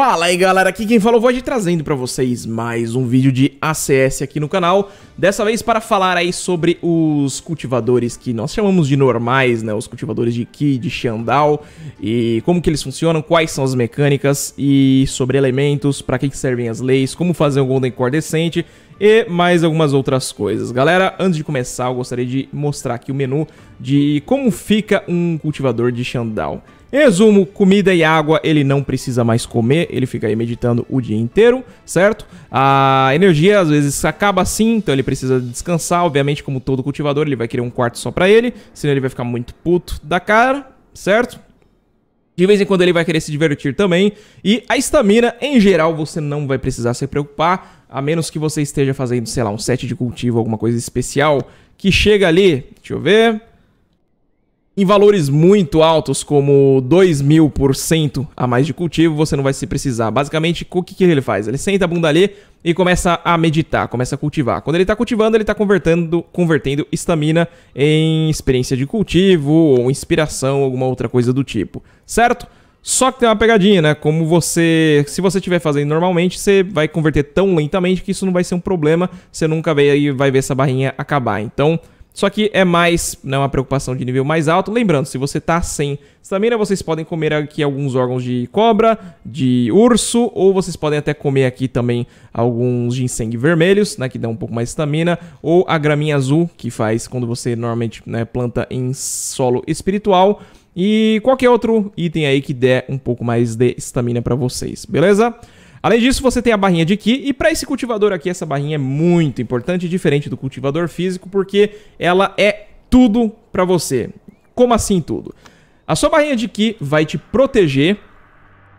Fala aí galera, aqui quem falou hoje trazendo para vocês mais um vídeo de ACS aqui no canal Dessa vez para falar aí sobre os cultivadores que nós chamamos de normais, né? Os cultivadores de Ki, de Xandal E como que eles funcionam, quais são as mecânicas e sobre elementos, para que, que servem as leis, como fazer um Golden Core decente e mais algumas outras coisas. Galera, antes de começar eu gostaria de mostrar aqui o menu de como fica um cultivador de Xandal Resumo, comida e água ele não precisa mais comer, ele fica aí meditando o dia inteiro, certo? A energia às vezes acaba assim, então ele precisa descansar, obviamente como todo cultivador ele vai querer um quarto só pra ele, senão ele vai ficar muito puto da cara, certo? De vez em quando ele vai querer se divertir também. E a estamina, em geral, você não vai precisar se preocupar, a menos que você esteja fazendo, sei lá, um set de cultivo, alguma coisa especial, que chega ali, deixa eu ver, em valores muito altos, como 2 mil por cento a mais de cultivo, você não vai se precisar. Basicamente, o que, que ele faz? Ele senta a bunda ali e começa a meditar, começa a cultivar. Quando ele está cultivando, ele está convertendo, convertendo estamina em experiência de cultivo ou inspiração, alguma outra coisa do tipo, certo? Só que tem uma pegadinha, né? Como você. Se você estiver fazendo normalmente, você vai converter tão lentamente que isso não vai ser um problema. Você nunca vai ver essa barrinha acabar. Então, só que é mais né, uma preocupação de nível mais alto. Lembrando, se você tá sem estamina, vocês podem comer aqui alguns órgãos de cobra, de urso, ou vocês podem até comer aqui também alguns ginseng vermelhos, né, que dão um pouco mais de estamina, ou a graminha azul, que faz quando você normalmente né, planta em solo espiritual, e qualquer outro item aí que der um pouco mais de estamina para vocês, beleza? Além disso, você tem a barrinha de Ki, e para esse cultivador aqui, essa barrinha é muito importante, diferente do cultivador físico, porque ela é tudo para você. Como assim tudo? A sua barrinha de Ki vai te proteger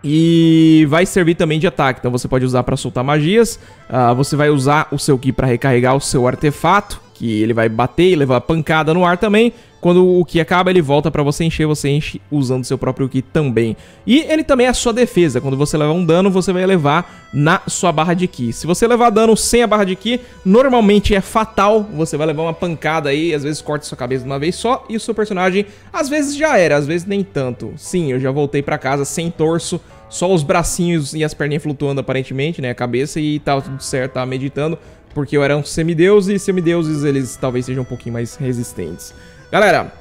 e vai servir também de ataque, então você pode usar para soltar magias, uh, você vai usar o seu Ki para recarregar o seu artefato, que ele vai bater e levar pancada no ar também, quando o Ki acaba, ele volta para você encher, você enche usando seu próprio Ki também. E ele também é a sua defesa. Quando você levar um dano, você vai levar na sua barra de Ki. Se você levar dano sem a barra de Ki, normalmente é fatal. Você vai levar uma pancada aí, às vezes corta sua cabeça de uma vez só e o seu personagem às vezes já era, às vezes nem tanto. Sim, eu já voltei para casa sem torso, só os bracinhos e as perninhas flutuando aparentemente, né, a cabeça e tal, tá tudo certo, tava meditando, porque eu era um semideus e semideuses eles talvez sejam um pouquinho mais resistentes. Galera,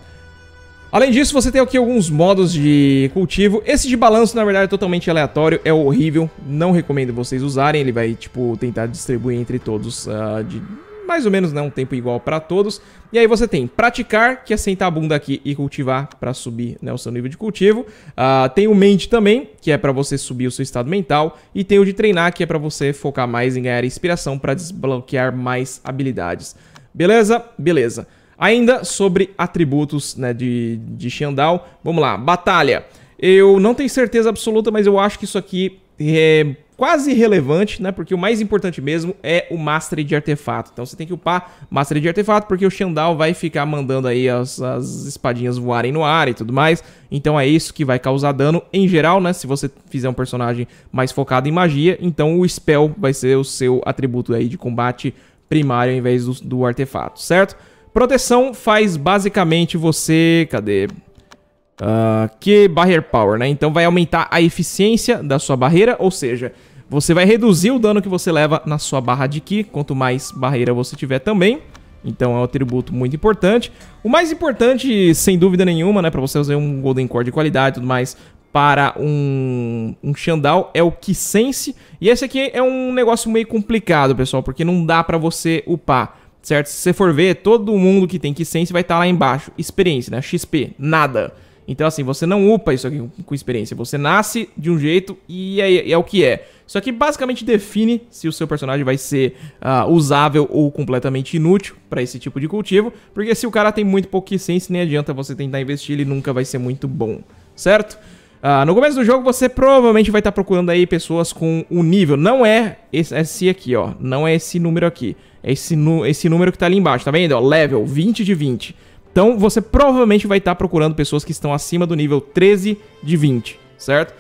além disso, você tem aqui alguns modos de cultivo. Esse de balanço, na verdade, é totalmente aleatório, é horrível. Não recomendo vocês usarem. Ele vai, tipo, tentar distribuir entre todos uh, de mais ou menos né, um tempo igual para todos. E aí você tem praticar, que é sentar a bunda aqui e cultivar para subir né, o seu nível de cultivo. Uh, tem o mente também, que é para você subir o seu estado mental. E tem o de treinar, que é para você focar mais em ganhar inspiração para desbloquear mais habilidades. Beleza? Beleza. Ainda sobre atributos né, de, de Xandal, vamos lá, batalha. Eu não tenho certeza absoluta, mas eu acho que isso aqui é quase relevante, né? Porque o mais importante mesmo é o Mastery de Artefato. Então você tem que upar Mastery de Artefato, porque o Xandal vai ficar mandando aí as, as, espadinhas voarem no ar e tudo mais. Então é isso que vai causar dano em geral, né? Se você fizer um personagem mais focado em magia, então o Spell vai ser o seu atributo aí de combate primário em vez do, do artefato, certo? Proteção faz basicamente você... Cadê? Uh, que Barrier Power, né? Então vai aumentar a eficiência da sua barreira, ou seja, você vai reduzir o dano que você leva na sua barra de Ki, quanto mais barreira você tiver também. Então é um atributo muito importante. O mais importante, sem dúvida nenhuma, né, para você usar um Golden Core de qualidade e tudo mais, para um, um Xandal é o Kissense. E esse aqui é um negócio meio complicado, pessoal, porque não dá para você upar certo? Se você for ver, todo mundo que tem Kissense vai estar tá lá embaixo. Experiência, né? XP, nada. Então, assim, você não upa isso aqui com experiência. Você nasce de um jeito e é, é o que é. Isso aqui basicamente define se o seu personagem vai ser uh, usável ou completamente inútil para esse tipo de cultivo. Porque se o cara tem muito pouco essência, nem adianta você tentar investir, ele nunca vai ser muito bom, certo? Uh, no começo do jogo, você provavelmente vai estar tá procurando aí pessoas com um nível. Não é esse, esse aqui, ó. Não é esse número aqui esse, esse número que tá ali embaixo, tá vendo? Ó, level 20 de 20. Então você provavelmente vai estar tá procurando pessoas que estão acima do nível 13 de 20, certo?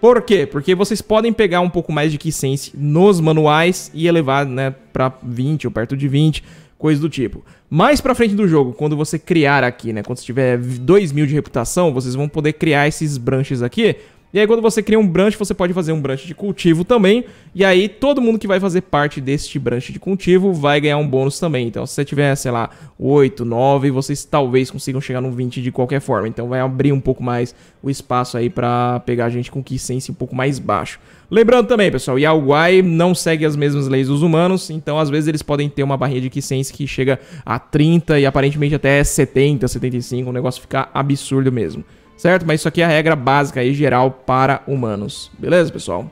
Por quê? Porque vocês podem pegar um pouco mais de Kissense nos manuais e elevar né, para 20 ou perto de 20, coisa do tipo. Mais pra frente do jogo, quando você criar aqui, né? Quando você tiver 2 mil de reputação, vocês vão poder criar esses branches aqui e aí quando você cria um branch, você pode fazer um branch de cultivo também. E aí todo mundo que vai fazer parte deste branch de cultivo vai ganhar um bônus também. Então se você tiver, sei lá, 8, 9, vocês talvez consigam chegar no 20 de qualquer forma. Então vai abrir um pouco mais o espaço aí para pegar gente com quicense um pouco mais baixo. Lembrando também, pessoal, Yaoguai não segue as mesmas leis dos humanos, então às vezes eles podem ter uma barrinha de quicense que chega a 30 e aparentemente até 70, 75, o negócio fica absurdo mesmo certo? Mas isso aqui é a regra básica e geral para humanos, beleza, pessoal?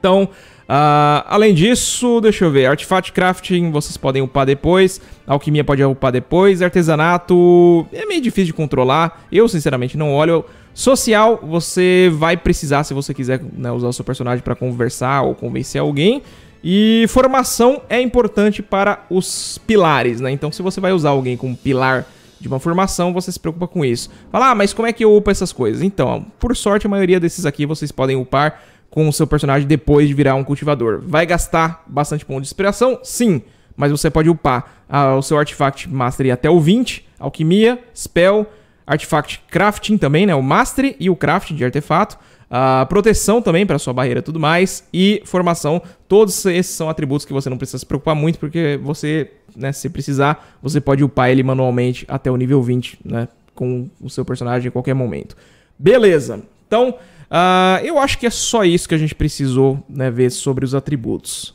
Então, uh, além disso, deixa eu ver, Artifact Crafting vocês podem upar depois, Alquimia pode upar depois, Artesanato é meio difícil de controlar, eu sinceramente não olho. Social você vai precisar se você quiser né, usar o seu personagem para conversar ou convencer alguém. E formação é importante para os pilares, né? Então se você vai usar alguém como pilar de uma formação, você se preocupa com isso. Fala, ah, mas como é que eu upo essas coisas? Então, por sorte, a maioria desses aqui vocês podem upar com o seu personagem depois de virar um cultivador. Vai gastar bastante ponto de inspiração? Sim, mas você pode upar ah, o seu Artifact Mastery até o 20, Alquimia, Spell, Artifact Crafting também, né? O Mastery e o Crafting de artefato a proteção também para sua barreira e tudo mais, e formação. Todos esses são atributos que você não precisa se preocupar muito, porque você, né, se precisar, você pode upar ele manualmente até o nível 20, né, com o seu personagem em qualquer momento. Beleza, então uh, eu acho que é só isso que a gente precisou né, ver sobre os atributos.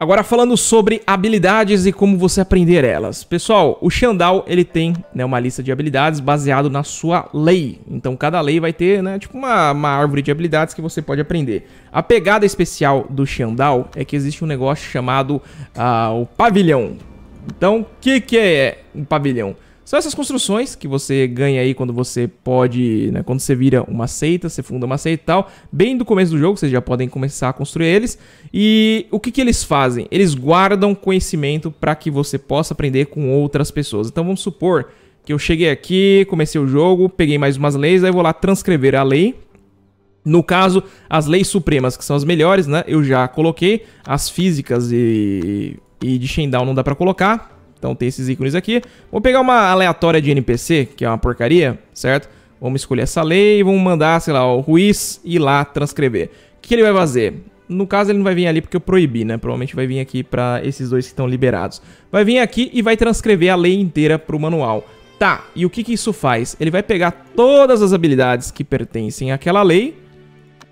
Agora falando sobre habilidades e como você aprender elas. Pessoal, o Xandal, ele tem né, uma lista de habilidades baseado na sua lei. Então cada lei vai ter, né, tipo uma, uma árvore de habilidades que você pode aprender. A pegada especial do Xandal é que existe um negócio chamado ah, o pavilhão. Então, o que, que é um pavilhão? São essas construções que você ganha aí quando você pode, né, quando você vira uma seita, você funda uma seita e tal. Bem do começo do jogo, vocês já podem começar a construir eles. E o que, que eles fazem? Eles guardam conhecimento para que você possa aprender com outras pessoas. Então vamos supor que eu cheguei aqui, comecei o jogo, peguei mais umas leis, aí vou lá transcrever a lei no caso, as leis supremas, que são as melhores, né? Eu já coloquei. As físicas e, e de Shendown não dá para colocar. Então tem esses ícones aqui. Vou pegar uma aleatória de NPC, que é uma porcaria, certo? Vamos escolher essa lei e vamos mandar, sei lá, o Ruiz ir lá transcrever. O que ele vai fazer? No caso, ele não vai vir ali porque eu proibi, né? Provavelmente vai vir aqui para esses dois que estão liberados. Vai vir aqui e vai transcrever a lei inteira para o manual. Tá, e o que, que isso faz? Ele vai pegar todas as habilidades que pertencem àquela lei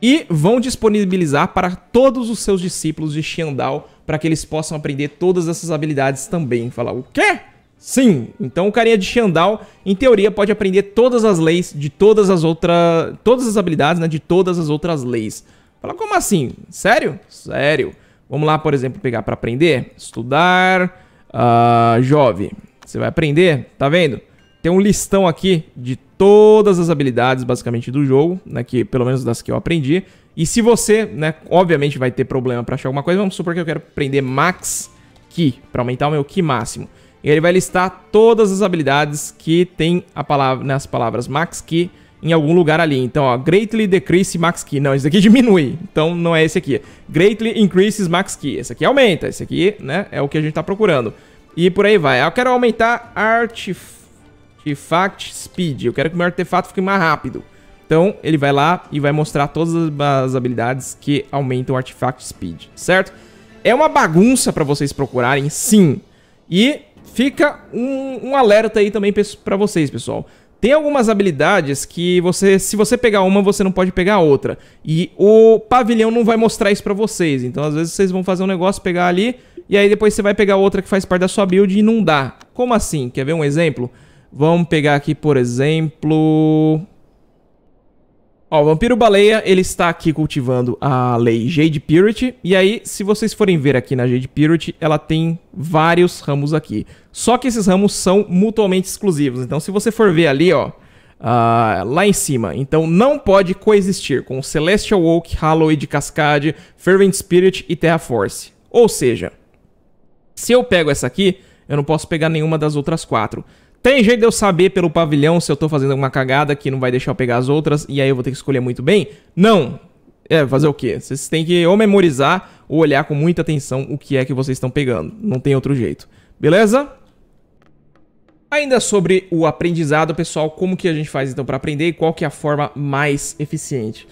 e vão disponibilizar para todos os seus discípulos de Xiandao para que eles possam aprender todas essas habilidades também. Falar, o quê? Sim, então o carinha de Xandal, em teoria, pode aprender todas as leis de todas as outras. Todas as habilidades, né? De todas as outras leis. Fala, como assim? Sério? Sério. Vamos lá, por exemplo, pegar para aprender? Estudar. Uh, jovem. Você vai aprender, tá vendo? Tem um listão aqui de todas as habilidades basicamente do jogo, né, que pelo menos das que eu aprendi. E se você, né, obviamente vai ter problema para achar alguma coisa, vamos supor que eu quero aprender max ki para aumentar o meu ki máximo. E ele vai listar todas as habilidades que tem a palavra, né, as palavras max ki em algum lugar ali. Então, ó, greatly decrease max key. Não, esse aqui diminui. Então, não é esse aqui. Greatly increases max key. Esse aqui aumenta. Esse aqui, né, é o que a gente tá procurando. E por aí vai. Ah, eu quero aumentar artefato Artifact Speed. Eu quero que o meu artefato fique mais rápido. Então, ele vai lá e vai mostrar todas as habilidades que aumentam o Artifact Speed, certo? É uma bagunça pra vocês procurarem, sim. E fica um, um alerta aí também pra vocês, pessoal. Tem algumas habilidades que você, se você pegar uma, você não pode pegar outra. E o pavilhão não vai mostrar isso pra vocês. Então, às vezes, vocês vão fazer um negócio, pegar ali, e aí depois você vai pegar outra que faz parte da sua build e não dá. Como assim? Quer ver um exemplo? Vamos pegar aqui, por exemplo... Ó, o Vampiro Baleia, ele está aqui cultivando a lei Jade Purity. E aí, se vocês forem ver aqui na Jade Purity, ela tem vários ramos aqui. Só que esses ramos são mutuamente exclusivos. Então, se você for ver ali, ó... Uh, lá em cima. Então não pode coexistir com Celestial Oak, Hallowed Cascade, Fervent Spirit e Terra Force. Ou seja, se eu pego essa aqui, eu não posso pegar nenhuma das outras quatro tem jeito de eu saber pelo pavilhão se eu tô fazendo alguma cagada que não vai deixar eu pegar as outras e aí eu vou ter que escolher muito bem? Não. É, fazer o quê? Vocês têm que ou memorizar ou olhar com muita atenção o que é que vocês estão pegando. Não tem outro jeito. Beleza? Ainda sobre o aprendizado, pessoal, como que a gente faz então para aprender e qual que é a forma mais eficiente?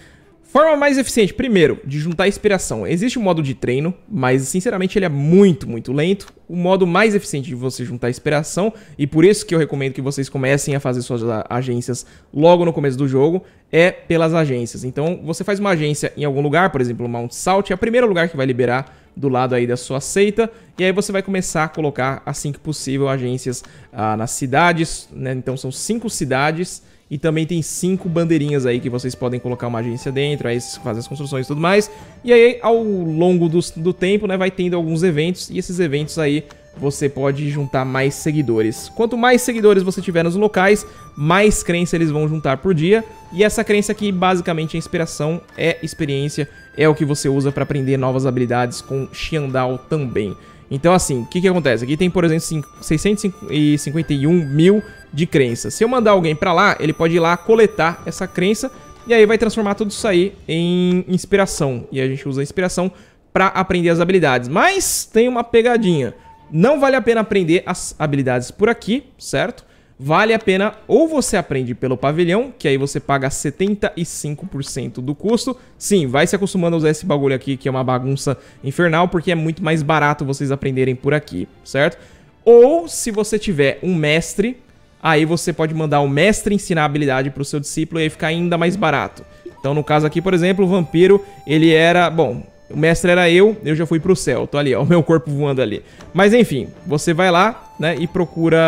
Forma mais eficiente, primeiro, de juntar inspiração. Existe um modo de treino, mas sinceramente ele é muito, muito lento. O modo mais eficiente de você juntar inspiração, e por isso que eu recomendo que vocês comecem a fazer suas agências logo no começo do jogo, é pelas agências. Então, você faz uma agência em algum lugar, por exemplo, Mount Salt, é o primeiro lugar que vai liberar do lado aí da sua seita, e aí você vai começar a colocar, assim que possível, agências ah, nas cidades, né? Então, são cinco cidades e também tem cinco bandeirinhas aí que vocês podem colocar uma agência dentro, aí fazer as construções e tudo mais. E aí, ao longo do, do tempo, né, vai tendo alguns eventos, e esses eventos aí você pode juntar mais seguidores. Quanto mais seguidores você tiver nos locais, mais crença eles vão juntar por dia. E essa crença aqui, basicamente, é inspiração, é experiência, é o que você usa para aprender novas habilidades com Xiandao também. Então, assim, o que, que acontece? Aqui tem, por exemplo, 651 mil de crenças. Se eu mandar alguém para lá, ele pode ir lá coletar essa crença e aí vai transformar tudo isso aí em inspiração. E a gente usa a inspiração para aprender as habilidades. Mas tem uma pegadinha. Não vale a pena aprender as habilidades por aqui, certo? vale a pena ou você aprende pelo pavilhão, que aí você paga 75% do custo. Sim, vai se acostumando a usar esse bagulho aqui, que é uma bagunça infernal, porque é muito mais barato vocês aprenderem por aqui, certo? Ou se você tiver um mestre, aí você pode mandar o mestre ensinar a habilidade para o seu discípulo e aí fica ainda mais barato. Então no caso aqui, por exemplo, o vampiro, ele era, bom, o mestre era eu, eu já fui pro céu, tô ali, ó, o meu corpo voando ali. Mas enfim, você vai lá, né, e procura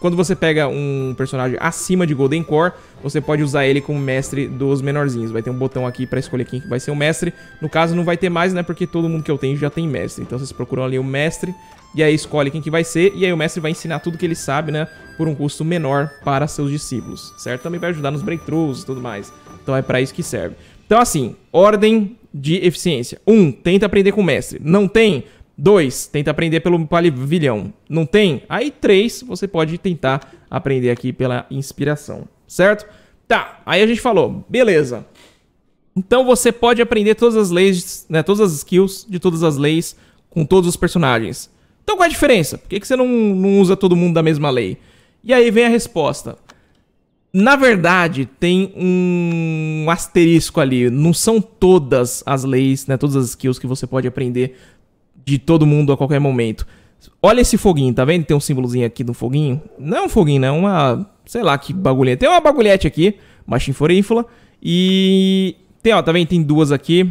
quando você pega um personagem acima de Golden Core, você pode usar ele como mestre dos menorzinhos. Vai ter um botão aqui pra escolher quem vai ser o mestre. No caso, não vai ter mais, né? Porque todo mundo que eu tenho já tem mestre. Então vocês procuram ali o mestre e aí escolhe quem que vai ser. E aí o mestre vai ensinar tudo que ele sabe, né? Por um custo menor para seus discípulos, certo? Também vai ajudar nos breakthroughs e tudo mais. Então é pra isso que serve. Então assim, ordem de eficiência. 1. Um, tenta aprender com o mestre. Não tem? Dois, tenta aprender pelo pavilhão. Não tem? Aí três, você pode tentar aprender aqui pela inspiração, certo? Tá, aí a gente falou, beleza. Então você pode aprender todas as leis, né, todas as skills de todas as leis com todos os personagens. Então qual é a diferença? Por que, que você não, não usa todo mundo da mesma lei? E aí vem a resposta. Na verdade, tem um asterisco ali. Não são todas as leis, né? Todas as skills que você pode aprender de todo mundo a qualquer momento. Olha esse foguinho, tá vendo? Tem um símbolozinho aqui do foguinho. Não é um foguinho, não, né? é uma. Sei lá que bagulhinha. É. Tem uma bagulhete aqui, uma chinforífila. E. Tem, ó, tá vendo? Tem duas aqui.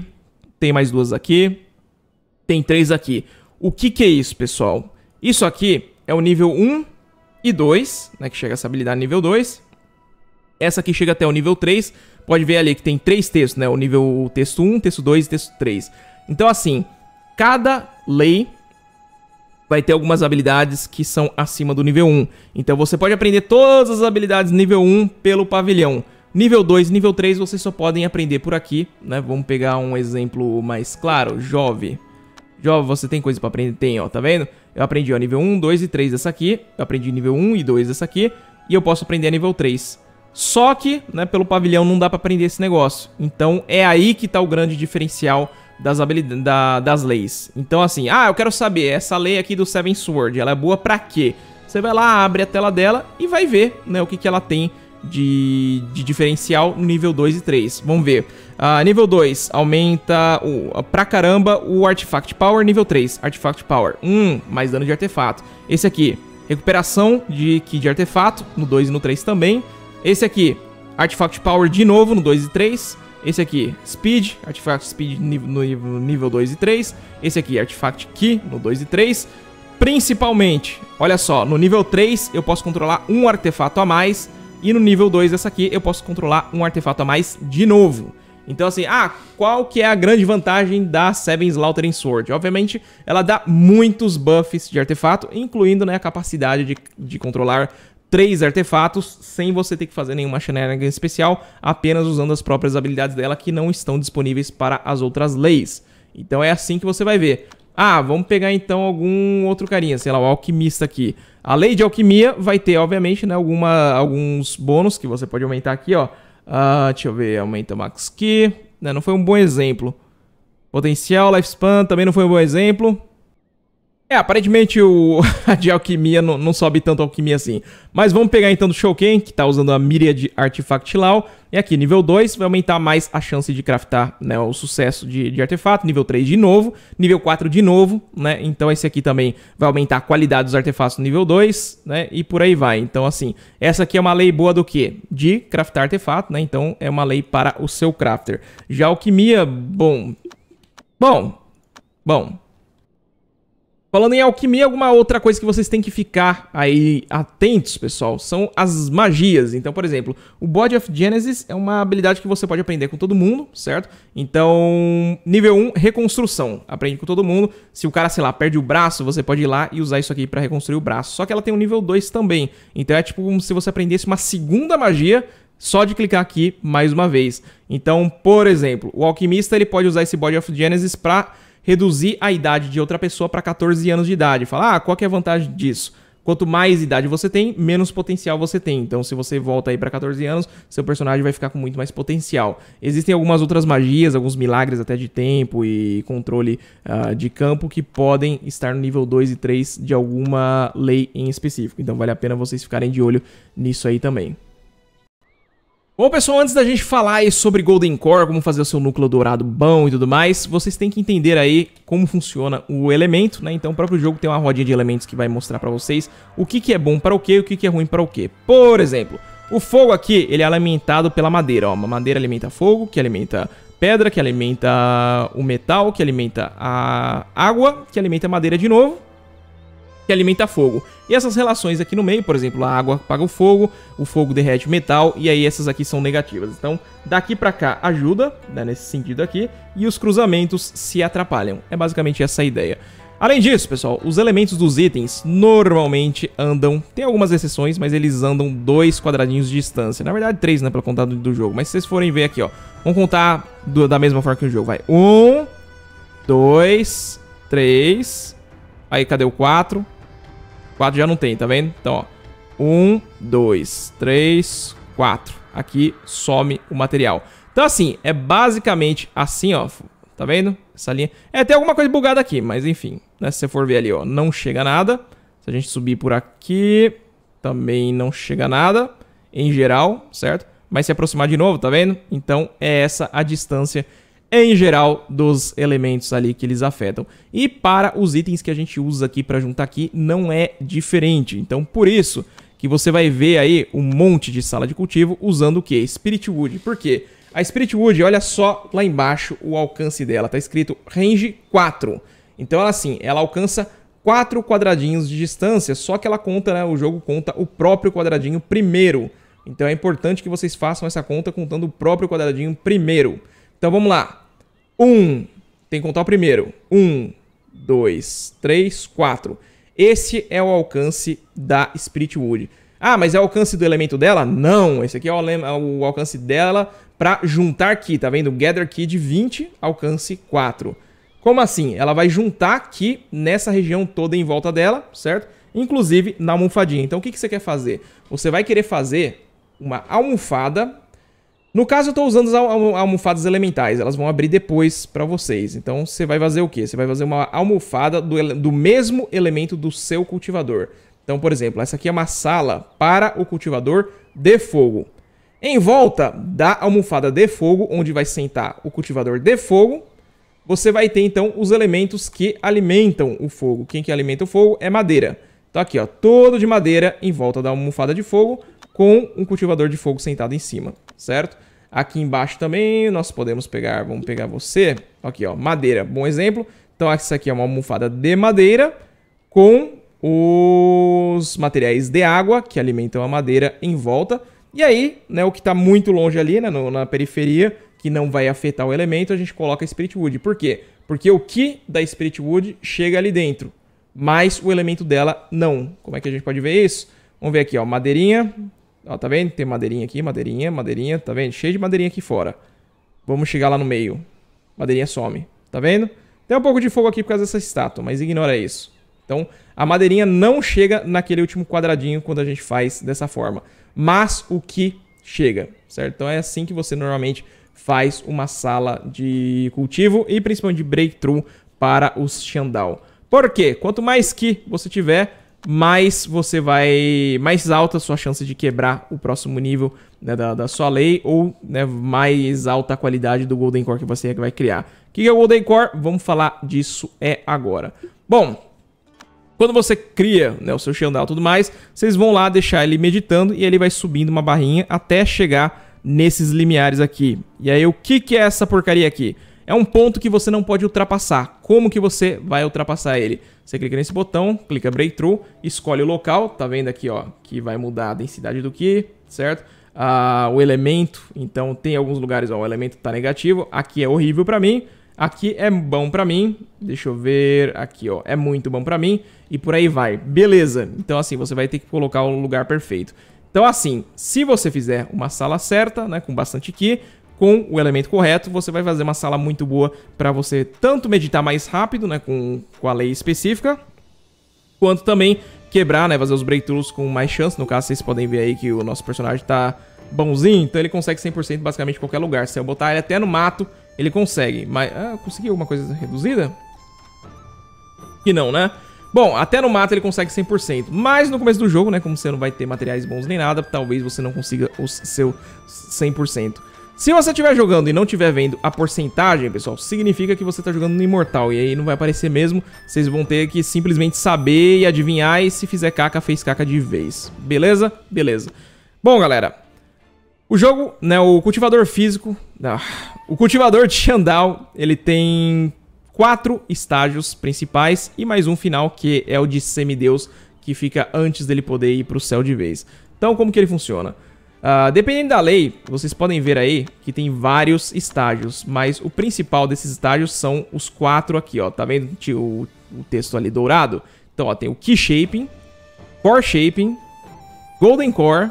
Tem mais duas aqui. Tem três aqui. O que que é isso, pessoal? Isso aqui é o nível 1 e 2, né? Que chega essa habilidade nível 2. Essa aqui chega até o nível 3. Pode ver ali que tem três textos, né? O nível o texto 1, texto 2 e texto 3. Então, assim, cada Lei vai ter algumas habilidades que são acima do nível 1. Então você pode aprender todas as habilidades nível 1 pelo pavilhão. Nível 2, nível 3 vocês só podem aprender por aqui, né? Vamos pegar um exemplo mais claro, Jove. Jove, você tem coisa pra aprender? Tem, ó, tá vendo? Eu aprendi, ó, nível 1, 2 e 3 dessa aqui. Eu aprendi nível 1 e 2 dessa aqui. E eu posso aprender a nível 3. Só que, né, pelo pavilhão não dá pra aprender esse negócio. Então é aí que tá o grande diferencial das, da, das leis. Então assim, ah, eu quero saber, essa lei aqui do Seven Sword, ela é boa pra quê? Você vai lá, abre a tela dela e vai ver né, o que, que ela tem de, de diferencial no nível 2 e 3. Vamos ver. Uh, nível 2 aumenta o, pra caramba o Artifact Power. Nível 3, Artifact Power. 1, hum, mais dano de artefato. Esse aqui, recuperação de ki de artefato, no 2 e no 3 também. Esse aqui, Artifact Power de novo no 2 e 3. Esse aqui, Speed, Artifact Speed no nível 2 e 3. Esse aqui, Artifact Key no 2 e 3. Principalmente, olha só, no nível 3 eu posso controlar um artefato a mais. E no nível 2 dessa aqui eu posso controlar um artefato a mais de novo. Então assim, ah, qual que é a grande vantagem da Seven Slaughtering Sword? Obviamente, ela dá muitos buffs de artefato, incluindo né, a capacidade de, de controlar três artefatos sem você ter que fazer nenhuma shenanigan especial, apenas usando as próprias habilidades dela que não estão disponíveis para as outras leis. Então é assim que você vai ver. Ah, vamos pegar então algum outro carinha, sei lá, o alquimista aqui. A lei de alquimia vai ter, obviamente, né, alguma, alguns bônus que você pode aumentar aqui, ó. Uh, deixa eu ver, aumenta max key. Não, né, não foi um bom exemplo. Potencial, lifespan também não foi um bom exemplo. É, aparentemente o, a de alquimia não, não, sobe tanto alquimia assim. Mas vamos pegar então do Shouken, que tá usando a Myriad Artifact Law. E aqui, nível 2, vai aumentar mais a chance de craftar né, o sucesso de, de, artefato. Nível 3 de novo, nível 4 de novo, né? Então esse aqui também vai aumentar a qualidade dos artefatos no nível 2, né? E por aí vai. Então assim, essa aqui é uma lei boa do quê? De craftar artefato, né? Então é uma lei para o seu crafter. Já alquimia, bom... Bom... Bom, Falando em alquimia, alguma outra coisa que vocês têm que ficar aí atentos, pessoal, são as magias. Então, por exemplo, o Body of Genesis é uma habilidade que você pode aprender com todo mundo, certo? Então, nível 1, reconstrução. Aprende com todo mundo. Se o cara, sei lá, perde o braço, você pode ir lá e usar isso aqui para reconstruir o braço. Só que ela tem um nível 2 também. Então é tipo como se você aprendesse uma segunda magia só de clicar aqui mais uma vez. Então, por exemplo, o alquimista ele pode usar esse Body of Genesis para reduzir a idade de outra pessoa para 14 anos de idade. Falar, ah, qual que é a vantagem disso? Quanto mais idade você tem, menos potencial você tem. Então, se você volta aí para 14 anos, seu personagem vai ficar com muito mais potencial. Existem algumas outras magias, alguns milagres até de tempo e controle uh, de campo que podem estar no nível 2 e 3 de alguma lei em específico. Então, vale a pena vocês ficarem de olho nisso aí também. Bom, pessoal, antes da gente falar aí sobre Golden Core, como fazer o seu núcleo dourado bom e tudo mais, vocês têm que entender aí como funciona o elemento, né? Então o próprio jogo tem uma rodinha de elementos que vai mostrar pra vocês o que, que é bom para o que e o que, que é ruim para o que. Por exemplo, o fogo aqui, ele é alimentado pela madeira, ó. Uma madeira alimenta fogo, que alimenta pedra, que alimenta o metal, que alimenta a água, que alimenta a madeira de novo que alimenta fogo. E essas relações aqui no meio, por exemplo, a água apaga o fogo, o fogo derrete o metal, e aí essas aqui são negativas. Então, daqui pra cá ajuda, né, nesse sentido aqui, e os cruzamentos se atrapalham. É basicamente essa a ideia. Além disso, pessoal, os elementos dos itens normalmente andam, tem algumas exceções, mas eles andam dois quadradinhos de distância. Na verdade, três, né, pelo contado do jogo. Mas se vocês forem ver aqui, ó, vamos contar do, da mesma forma que o jogo, vai. Um, dois, três, aí cadê o quatro? Quatro já não tem, tá vendo? Então, ó. Um, dois, três, quatro. Aqui some o material. Então, assim, é basicamente assim, ó. Tá vendo? Essa linha. É, tem alguma coisa bugada aqui, mas enfim. Né? Se você for ver ali, ó, não chega nada. Se a gente subir por aqui, também não chega nada. Em geral, certo? Mas se aproximar de novo, tá vendo? Então, é essa a distância em geral dos elementos ali que eles afetam. E para os itens que a gente usa aqui para juntar aqui não é diferente. Então por isso que você vai ver aí um monte de sala de cultivo usando o que? Spirit Wood. Por quê? A Spirit Wood, olha só lá embaixo o alcance dela. Tá escrito range 4. Então ela assim, ela alcança 4 quadradinhos de distância, só que ela conta, né, o jogo conta o próprio quadradinho primeiro. Então é importante que vocês façam essa conta contando o próprio quadradinho primeiro. Então vamos lá. Um, tem que contar o primeiro. Um, dois, três, quatro. Esse é o alcance da Spirit Wood. Ah, mas é o alcance do elemento dela? Não, esse aqui é o, alcance dela para juntar aqui, tá vendo? Gather Key de 20, alcance 4. Como assim? Ela vai juntar aqui nessa região toda em volta dela, certo? Inclusive na almofadinha. Então o que, que você quer fazer? Você vai querer fazer uma almofada no caso, eu estou usando as almofadas elementais. Elas vão abrir depois para vocês. Então, você vai fazer o quê? Você vai fazer uma almofada do, do mesmo elemento do seu cultivador. Então, por exemplo, essa aqui é uma sala para o cultivador de fogo. Em volta da almofada de fogo, onde vai sentar o cultivador de fogo, você vai ter, então, os elementos que alimentam o fogo. Quem que alimenta o fogo é madeira. Então aqui, ó, todo de madeira em volta da almofada de fogo, com um cultivador de fogo sentado em cima, certo? Aqui embaixo também nós podemos pegar, vamos pegar você, aqui ó, madeira, bom exemplo. Então essa aqui é uma almofada de madeira com os materiais de água que alimentam a madeira em volta. E aí, né, o que está muito longe ali, né, no, na periferia, que não vai afetar o elemento, a gente coloca a Spirit Wood. Por quê? Porque o que da Spirit Wood chega ali dentro, mas o elemento dela não. Como é que a gente pode ver isso? Vamos ver aqui, ó, madeirinha, Ó, tá vendo? Tem madeirinha aqui, madeirinha, madeirinha, tá vendo? Cheio de madeirinha aqui fora. Vamos chegar lá no meio. Madeirinha some, tá vendo? Tem um pouco de fogo aqui por causa dessa estátua, mas ignora isso. Então, a madeirinha não chega naquele último quadradinho quando a gente faz dessa forma. Mas o que chega, certo? Então é assim que você normalmente faz uma sala de cultivo e principalmente de breakthrough para os Xandal. Por quê? Quanto mais que você tiver, mais você vai. mais alta a sua chance de quebrar o próximo nível né, da, da, sua lei, ou né, mais alta a qualidade do Golden Core que você vai criar. O que é o Golden Core? Vamos falar disso é agora. Bom. Quando você cria né, o seu Shandal e tudo mais, vocês vão lá deixar ele meditando e ele vai subindo uma barrinha até chegar nesses limiares aqui. E aí, o que, que é essa porcaria aqui? É um ponto que você não pode ultrapassar. Como que você vai ultrapassar ele? Você clica nesse botão, clica Breakthrough, escolhe o local, tá vendo aqui, ó, que vai mudar a densidade do que, certo? Ah, o elemento, então tem alguns lugares, ó, o elemento tá negativo, aqui é horrível para mim, aqui é bom para mim, deixa eu ver, aqui, ó, é muito bom para mim, e por aí vai. Beleza, então assim, você vai ter que colocar o lugar perfeito. Então assim, se você fizer uma sala certa, né, com bastante Ki, com o elemento correto, você vai fazer uma sala muito boa para você tanto meditar mais rápido, né, com, com a lei específica, quanto também quebrar, né, fazer os breakthroughs com mais chance. No caso, vocês podem ver aí que o nosso personagem tá bonzinho, então ele consegue 100% basicamente em qualquer lugar. Se eu botar ele até no mato, ele consegue. Mas, ah, consegui alguma coisa reduzida? Que não, né? Bom, até no mato ele consegue 100%, mas no começo do jogo, né, como você não vai ter materiais bons nem nada, talvez você não consiga o seu 100%. Se você estiver jogando e não estiver vendo a porcentagem, pessoal, significa que você está jogando no Imortal. E aí não vai aparecer mesmo. Vocês vão ter que simplesmente saber e adivinhar. E se fizer caca, fez caca de vez. Beleza? Beleza. Bom, galera. O jogo, né, o cultivador físico... Ah, o cultivador de Xandal, ele tem quatro estágios principais e mais um final, que é o de semideus, que fica antes dele poder ir para o céu de vez. Então, como que ele funciona? Uh, dependendo da lei, vocês podem ver aí que tem vários estágios, mas o principal desses estágios são os quatro aqui, ó. Tá vendo o, o texto ali dourado? Então, ó, tem o Key Shaping, Core Shaping, Golden Core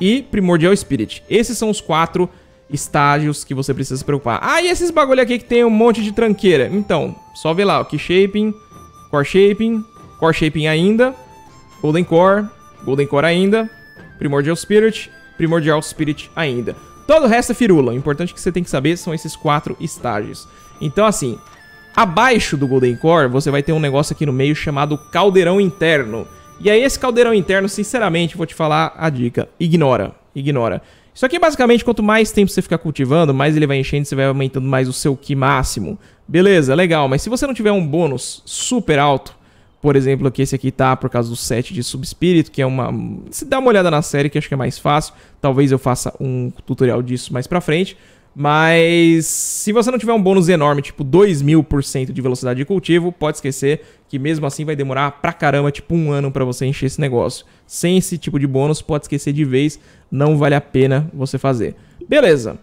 e Primordial Spirit. Esses são os quatro estágios que você precisa se preocupar. Ah, e esses bagulho aqui que tem um monte de tranqueira? Então, só vê lá, ó, Key Shaping, Core Shaping, Core Shaping ainda, Golden Core, Golden Core ainda, Primordial Spirit Primordial Spirit ainda. Todo o resto é firula. O importante é que você tem que saber são esses quatro estágios. Então, assim, abaixo do Golden Core, você vai ter um negócio aqui no meio chamado Caldeirão Interno. E aí, esse Caldeirão Interno, sinceramente, vou te falar a dica. Ignora, ignora. Isso aqui, basicamente, quanto mais tempo você ficar cultivando, mais ele vai enchendo, você vai aumentando mais o seu Ki máximo. Beleza, legal, mas se você não tiver um bônus super alto, por exemplo, aqui esse aqui tá por causa do set de subespírito, que é uma... Se dá uma olhada na série, que acho que é mais fácil. Talvez eu faça um tutorial disso mais pra frente. Mas se você não tiver um bônus enorme, tipo 2000% de velocidade de cultivo, pode esquecer que mesmo assim vai demorar pra caramba, tipo um ano para você encher esse negócio. Sem esse tipo de bônus, pode esquecer de vez, não vale a pena você fazer. Beleza.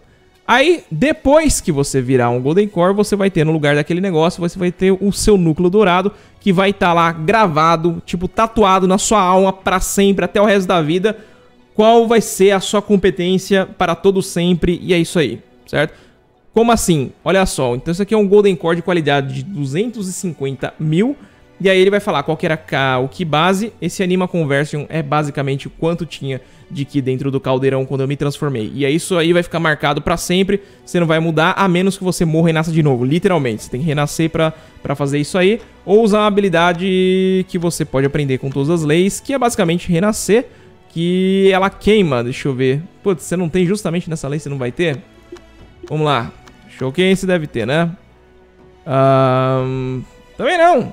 Aí, depois que você virar um Golden Core, você vai ter no lugar daquele negócio, você vai ter o seu núcleo dourado, que vai estar tá lá gravado, tipo, tatuado na sua alma para sempre, até o resto da vida, qual vai ser a sua competência para todo sempre, e é isso aí, certo? Como assim? Olha só, então isso aqui é um Golden Core de qualidade de 250 mil, e aí ele vai falar qual que era a, o que base, esse Anima Conversion é basicamente o quanto tinha de que dentro do caldeirão quando eu me transformei. E é isso aí vai ficar marcado para sempre, você não vai mudar, a menos que você morra e nasça de novo, literalmente. Você tem que renascer para fazer isso aí, ou usar uma habilidade que você pode aprender com todas as leis, que é basicamente renascer, que ela queima, deixa eu ver. Putz, você não tem justamente nessa lei, você não vai ter? Vamos lá. Showcase deve ter, né? Um... Também não.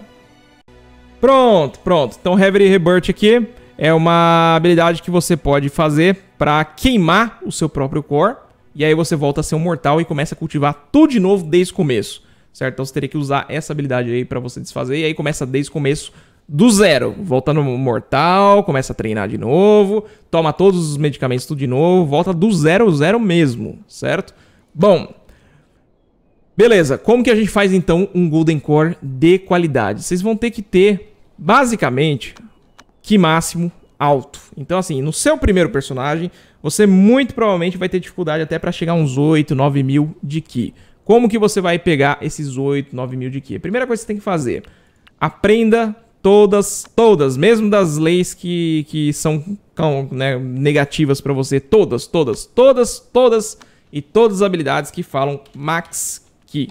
Pronto, pronto. Então, Heavy Rebirth aqui é uma habilidade que você pode fazer para queimar o seu próprio core. E aí você volta a ser um mortal e começa a cultivar tudo de novo desde o começo. Certo? Então você teria que usar essa habilidade aí para você desfazer. E aí começa desde o começo do zero. Volta no mortal, começa a treinar de novo, toma todos os medicamentos tudo de novo, volta do zero, zero mesmo, certo? Bom, beleza. Como que a gente faz então um Golden Core de qualidade? Vocês vão ter que ter, basicamente, Ki máximo alto. Então, assim, no seu primeiro personagem, você muito provavelmente vai ter dificuldade até para chegar a uns 8, 9 mil de Ki. Como que você vai pegar esses 8, 9 mil de Ki? A primeira coisa que você tem que fazer, aprenda todas, todas, mesmo das leis que, que são né, negativas para você, todas, todas, todas, todas e todas as habilidades que falam Max Ki.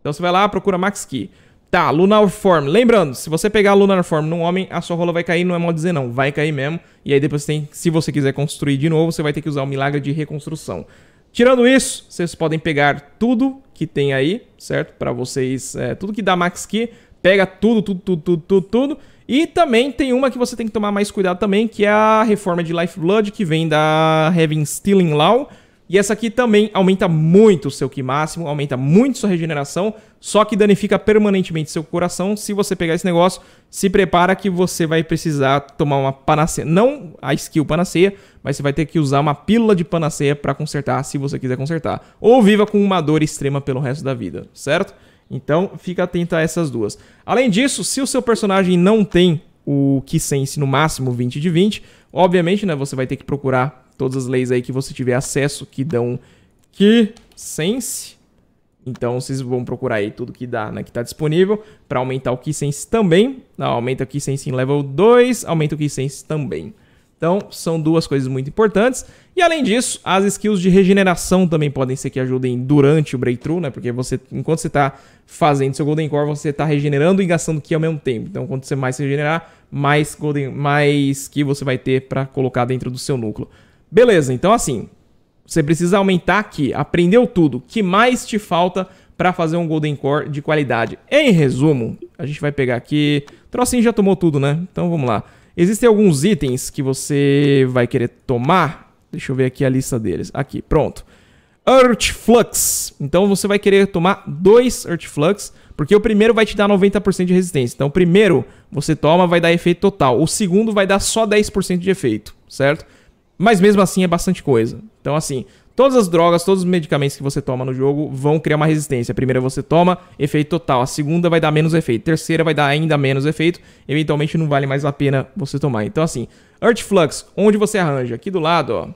Então você vai lá, procura Max Ki. Tá, Lunar Form. Lembrando, se você pegar Lunar Form num homem, a sua rola vai cair, não é mal dizer não, vai cair mesmo. E aí depois tem, se você quiser construir de novo, você vai ter que usar o milagre de reconstrução. Tirando isso, vocês podem pegar tudo que tem aí, certo? Para vocês, é, tudo que dá max key, pega tudo, tudo, tudo, tudo, tudo, tudo. E também tem uma que você tem que tomar mais cuidado também, que é a reforma de Lifeblood, que vem da Heaven Stealing Law. E essa aqui também aumenta muito o seu Ki máximo, aumenta muito sua regeneração, só que danifica permanentemente seu coração. Se você pegar esse negócio, se prepara que você vai precisar tomar uma panaceia. Não a skill panaceia, mas você vai ter que usar uma pílula de panaceia para consertar, se você quiser consertar. Ou viva com uma dor extrema pelo resto da vida, certo? Então, fica atento a essas duas. Além disso, se o seu personagem não tem o Ki Sense no máximo 20 de 20, obviamente, né, você vai ter que procurar todas as leis aí que você tiver acesso que dão que Sense. Então vocês vão procurar aí tudo que dá, né, que tá disponível para aumentar o que Sense também. Não, ah, aumenta o que Sense em level 2, aumenta o que Sense também. Então, são duas coisas muito importantes. E além disso, as skills de regeneração também podem ser que ajudem durante o breakthrough, né? Porque você, enquanto você está fazendo seu Golden Core, você está regenerando e gastando Ki ao mesmo tempo. Então, quanto você mais regenerar, mais Golden, mais Ki você vai ter para colocar dentro do seu núcleo. Beleza, então assim, você precisa aumentar aqui, aprendeu tudo. que mais te falta para fazer um Golden Core de qualidade? Em resumo, a gente vai pegar aqui... Trocinho já tomou tudo, né? Então vamos lá. Existem alguns itens que você vai querer tomar. Deixa eu ver aqui a lista deles. Aqui, pronto. Earth Flux. Então você vai querer tomar dois Earth Flux, porque o primeiro vai te dar 90% de resistência. Então o primeiro você toma, vai dar efeito total. O segundo vai dar só 10% de efeito, certo? Mas mesmo assim é bastante coisa. Então, assim, todas as drogas, todos os medicamentos que você toma no jogo vão criar uma resistência. A primeira você toma, efeito total. A segunda vai dar menos efeito. A terceira vai dar ainda menos efeito. Eventualmente não vale mais a pena você tomar. Então, assim, Earth Flux, onde você arranja? Aqui do lado, ó.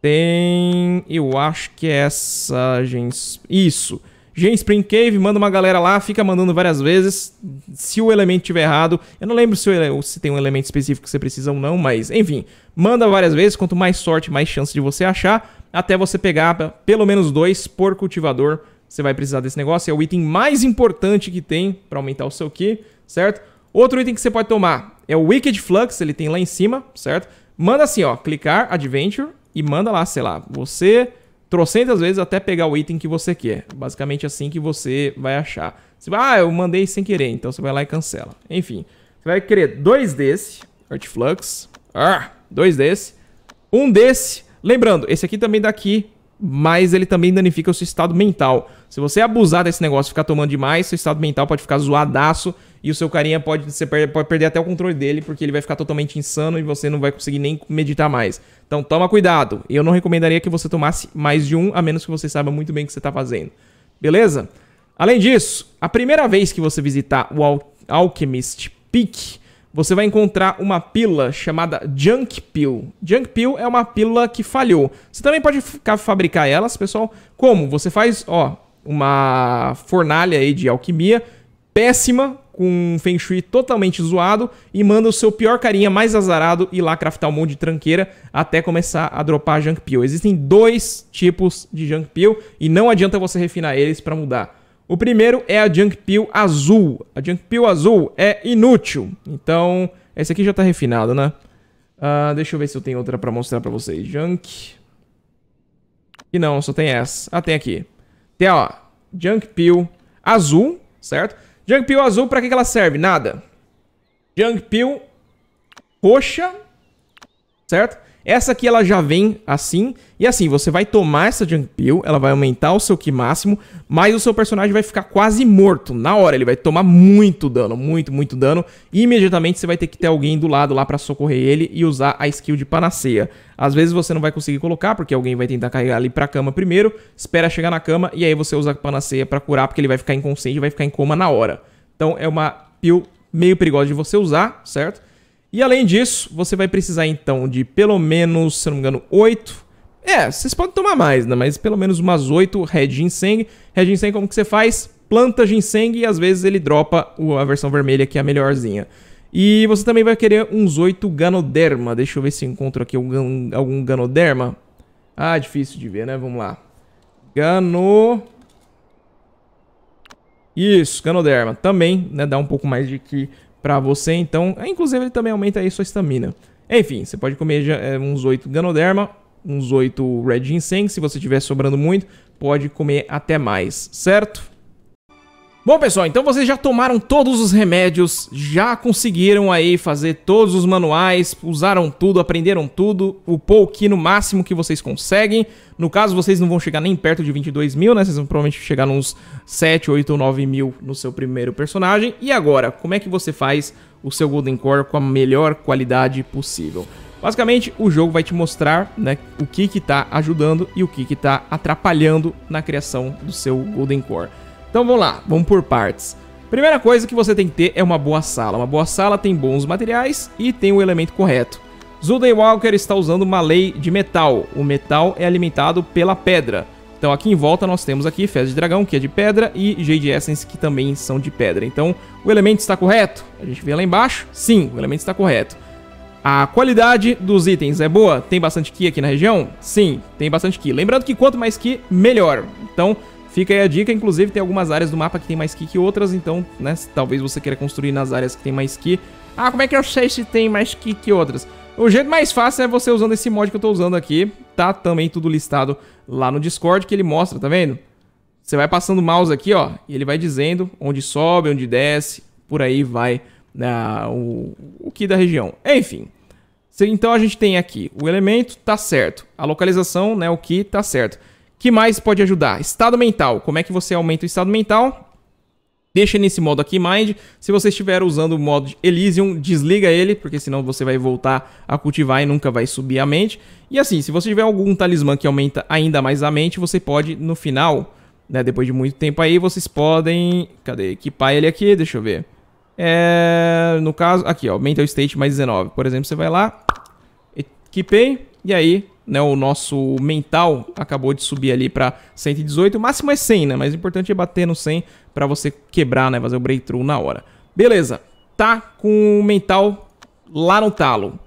Tem. Eu acho que é essa, gente. Isso. Isso. Genspring Cave, manda uma galera lá, fica mandando várias vezes. Se o elemento tiver errado, eu não lembro se, se tem um elemento específico que você precisa ou não, mas enfim, manda várias vezes. Quanto mais sorte, mais chance de você achar, até você pegar pelo menos dois por cultivador. Você vai precisar desse negócio, é o item mais importante que tem para aumentar o seu Ki, certo? Outro item que você pode tomar é o Wicked Flux, ele tem lá em cima, certo? Manda assim, ó, clicar, Adventure, e manda lá, sei lá, você trocentas vezes até pegar o item que você quer. Basicamente assim que você vai achar. Você vai, ah, eu mandei sem querer, então você vai lá e cancela. Enfim, você vai querer dois desse, Artflux, ah, dois desse, um desse. Lembrando, esse aqui também daqui, tá mas ele também danifica o seu estado mental. Se você abusar desse negócio e ficar tomando demais, seu estado mental pode ficar zoadaço e o seu carinha pode, você perde, pode perder até o controle dele, porque ele vai ficar totalmente insano e você não vai conseguir nem meditar mais. Então toma cuidado. Eu não recomendaria que você tomasse mais de um, a menos que você saiba muito bem o que você está fazendo. Beleza? Além disso, a primeira vez que você visitar o Al Alchemist Peak, você vai encontrar uma pílula chamada Junk Pill. Junk Pill é uma pílula que falhou. Você também pode fabricar elas, pessoal. Como? Você faz, ó, uma fornalha aí de alquimia péssima, com um Feng Shui totalmente zoado e manda o seu pior carinha mais azarado ir lá craftar um monte de tranqueira até começar a dropar Junk Peel. Existem dois tipos de Junk Peel e não adianta você refinar eles para mudar. O primeiro é a Junk Peel azul. A Junk Peel azul é inútil. Então, esse aqui já tá refinado, né? Uh, deixa eu ver se eu tenho outra pra mostrar pra vocês. Junk. E não, só tem essa. Ah, tem aqui. Tem, ó. Junk Peel azul, certo? Peel azul, pra que, que ela serve? Nada. Peel roxa, certo? Essa aqui ela já vem assim, e assim, você vai tomar essa Junk Pill, ela vai aumentar o seu Ki máximo, mas o seu personagem vai ficar quase morto na hora, ele vai tomar muito dano, muito, muito dano, e imediatamente você vai ter que ter alguém do lado lá para socorrer ele e usar a skill de panaceia. Às vezes você não vai conseguir colocar, porque alguém vai tentar carregar ali pra cama primeiro, espera chegar na cama, e aí você usa a panaceia para curar, porque ele vai ficar inconsciente e vai ficar em coma na hora. Então é uma pill meio perigosa de você usar, certo? E além disso, você vai precisar então de pelo menos, se eu não me engano, 8. É, vocês podem tomar mais, né? Mas pelo menos umas 8 Red Ginseng. Red Ginseng, como que você faz? Planta Ginseng e às vezes ele dropa a versão vermelha, que é a melhorzinha. E você também vai querer uns 8 Ganoderma. Deixa eu ver se encontro aqui algum, algum Ganoderma. Ah, difícil de ver, né? Vamos lá. Gano... Isso, Ganoderma. Também, né? Dá um pouco mais de que para você. Então, é, inclusive, ele também aumenta aí sua estamina. Enfim, você pode comer é, uns 8 Ganoderma, uns 8 Red Ginseng. Se você tiver sobrando muito, pode comer até mais, certo? Bom, pessoal, então vocês já tomaram todos os remédios, já conseguiram aí fazer todos os manuais, usaram tudo, aprenderam tudo, o pouquinho no máximo que vocês conseguem. No caso, vocês não vão chegar nem perto de 22 mil, né? Vocês vão provavelmente chegar nos 7, 8 ou 9 mil no seu primeiro personagem. E agora, como é que você faz o seu Golden Core com a melhor qualidade possível? Basicamente, o jogo vai te mostrar né, o que está ajudando e o que está atrapalhando na criação do seu Golden Core. Então vamos lá, vamos por partes. Primeira coisa que você tem que ter é uma boa sala. Uma boa sala tem bons materiais e tem o elemento correto. Zulden Walker está usando uma lei de metal. O metal é alimentado pela pedra. Então aqui em volta nós temos aqui Fez de Dragão, que é de pedra, e Jade Essence, que também são de pedra. Então o elemento está correto? A gente vê lá embaixo. Sim, o elemento está correto. A qualidade dos itens é boa? Tem bastante Ki aqui na região? Sim, tem bastante Ki. Lembrando que quanto mais Ki, melhor. Então Fica aí a dica, inclusive tem algumas áreas do mapa que tem mais Ki que outras, então, né, talvez você queira construir nas áreas que tem mais Ki. Ah, como é que eu sei se tem mais Ki que outras? O jeito mais fácil é você usando esse mod que eu tô usando aqui, tá também tudo listado lá no Discord, que ele mostra, tá vendo? Você vai passando o mouse aqui, ó, e ele vai dizendo onde sobe, onde desce, por aí vai né? o, o Ki da região. Enfim, então a gente tem aqui o elemento, tá certo, a localização, né, o Ki, tá certo que mais pode ajudar? Estado mental. Como é que você aumenta o estado mental? Deixa nesse modo aqui, Mind. Se você estiver usando o modo Elysium, desliga ele, porque senão você vai voltar a cultivar e nunca vai subir a mente. E assim, se você tiver algum talismã que aumenta ainda mais a mente, você pode, no final, né, depois de muito tempo aí, vocês podem... Cadê? Equipar ele aqui, deixa eu ver. É... No caso, aqui, ó, Mental State mais 19. Por exemplo, você vai lá, equipei, e aí né, o nosso mental acabou de subir ali para 118, o máximo é 100, né, mas o importante é bater no 100 para você quebrar, né, fazer o breakthrough na hora. Beleza, tá com o mental lá no talo.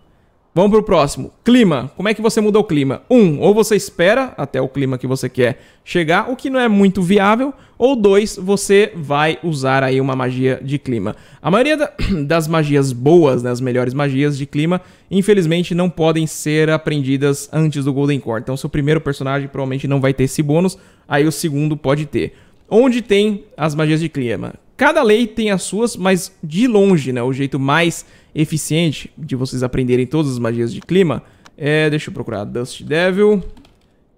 Vamos pro próximo. Clima. Como é que você muda o clima? Um, ou você espera até o clima que você quer chegar, o que não é muito viável, ou dois, você vai usar aí uma magia de clima. A maioria da, das magias boas, né, as melhores magias de clima, infelizmente não podem ser aprendidas antes do Golden Core. Então, seu primeiro personagem provavelmente não vai ter esse bônus, aí o segundo pode ter. Onde tem as magias de clima? Cada lei tem as suas, mas de longe, né? O jeito mais eficiente de vocês aprenderem todas as magias de clima é... Deixa eu procurar Dust Devil,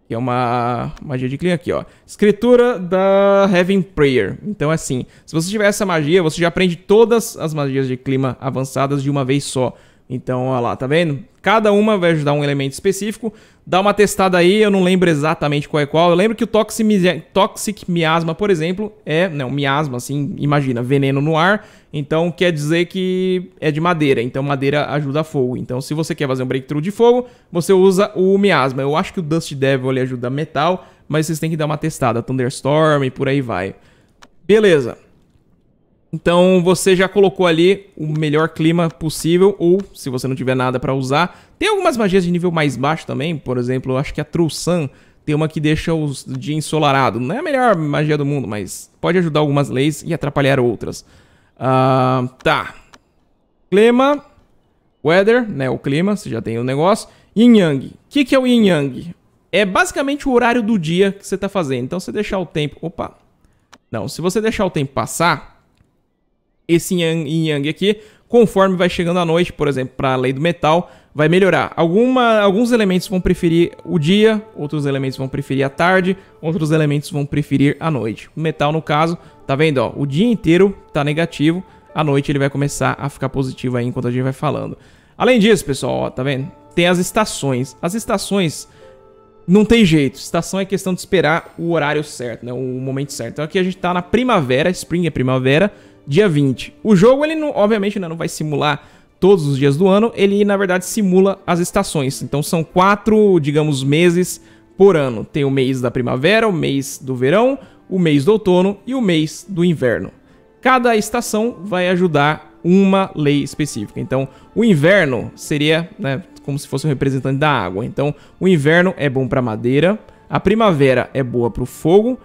que é uma magia de clima aqui, ó. Escritura da Heaven Prayer. Então, é assim, se você tiver essa magia, você já aprende todas as magias de clima avançadas de uma vez só. Então, olha lá, tá vendo? Cada uma vai ajudar um elemento específico. Dá uma testada aí, eu não lembro exatamente qual é qual. Eu lembro que o toxic, toxic miasma, por exemplo, é... Não, miasma, assim, imagina, veneno no ar. Então, quer dizer que é de madeira. Então, madeira ajuda fogo. Então, se você quer fazer um breakthrough de fogo, você usa o miasma. Eu acho que o Dust Devil ele ajuda metal, mas vocês têm que dar uma testada. Thunderstorm e por aí vai. Beleza. Então você já colocou ali o melhor clima possível, ou se você não tiver nada para usar. Tem algumas magias de nível mais baixo também, por exemplo, eu acho que a Trulsan tem uma que deixa o dia ensolarado. Não é a melhor magia do mundo, mas pode ajudar algumas leis e atrapalhar outras. Uh, tá. Clima, weather, né, o clima, você já tem o um negócio. Yin Yang. O que, que é o Yin Yang? É basicamente o horário do dia que você está fazendo. Então, se deixar o tempo... Opa. Não, se você deixar o tempo passar esse yang yang aqui, conforme vai chegando a noite, por exemplo, para a lei do metal, vai melhorar. Alguma, alguns elementos vão preferir o dia, outros elementos vão preferir a tarde, outros elementos vão preferir a noite. O metal, no caso, tá vendo? Ó, o dia inteiro tá negativo, à noite ele vai começar a ficar positivo aí enquanto a gente vai falando. Além disso, pessoal, ó, tá vendo? Tem as estações. As estações não tem jeito. Estação é questão de esperar o horário certo, né? O momento certo. Então aqui a gente tá na primavera, spring é primavera, dia 20. O jogo, ele não, obviamente, né, não vai simular todos os dias do ano, ele na verdade simula as estações. Então são quatro, digamos, meses por ano. Tem o mês da primavera, o mês do verão, o mês do outono e o mês do inverno. Cada estação vai ajudar uma lei específica. Então, o inverno seria né, como se fosse um representante da água. Então, o inverno é bom para madeira, a primavera é boa para o fogo,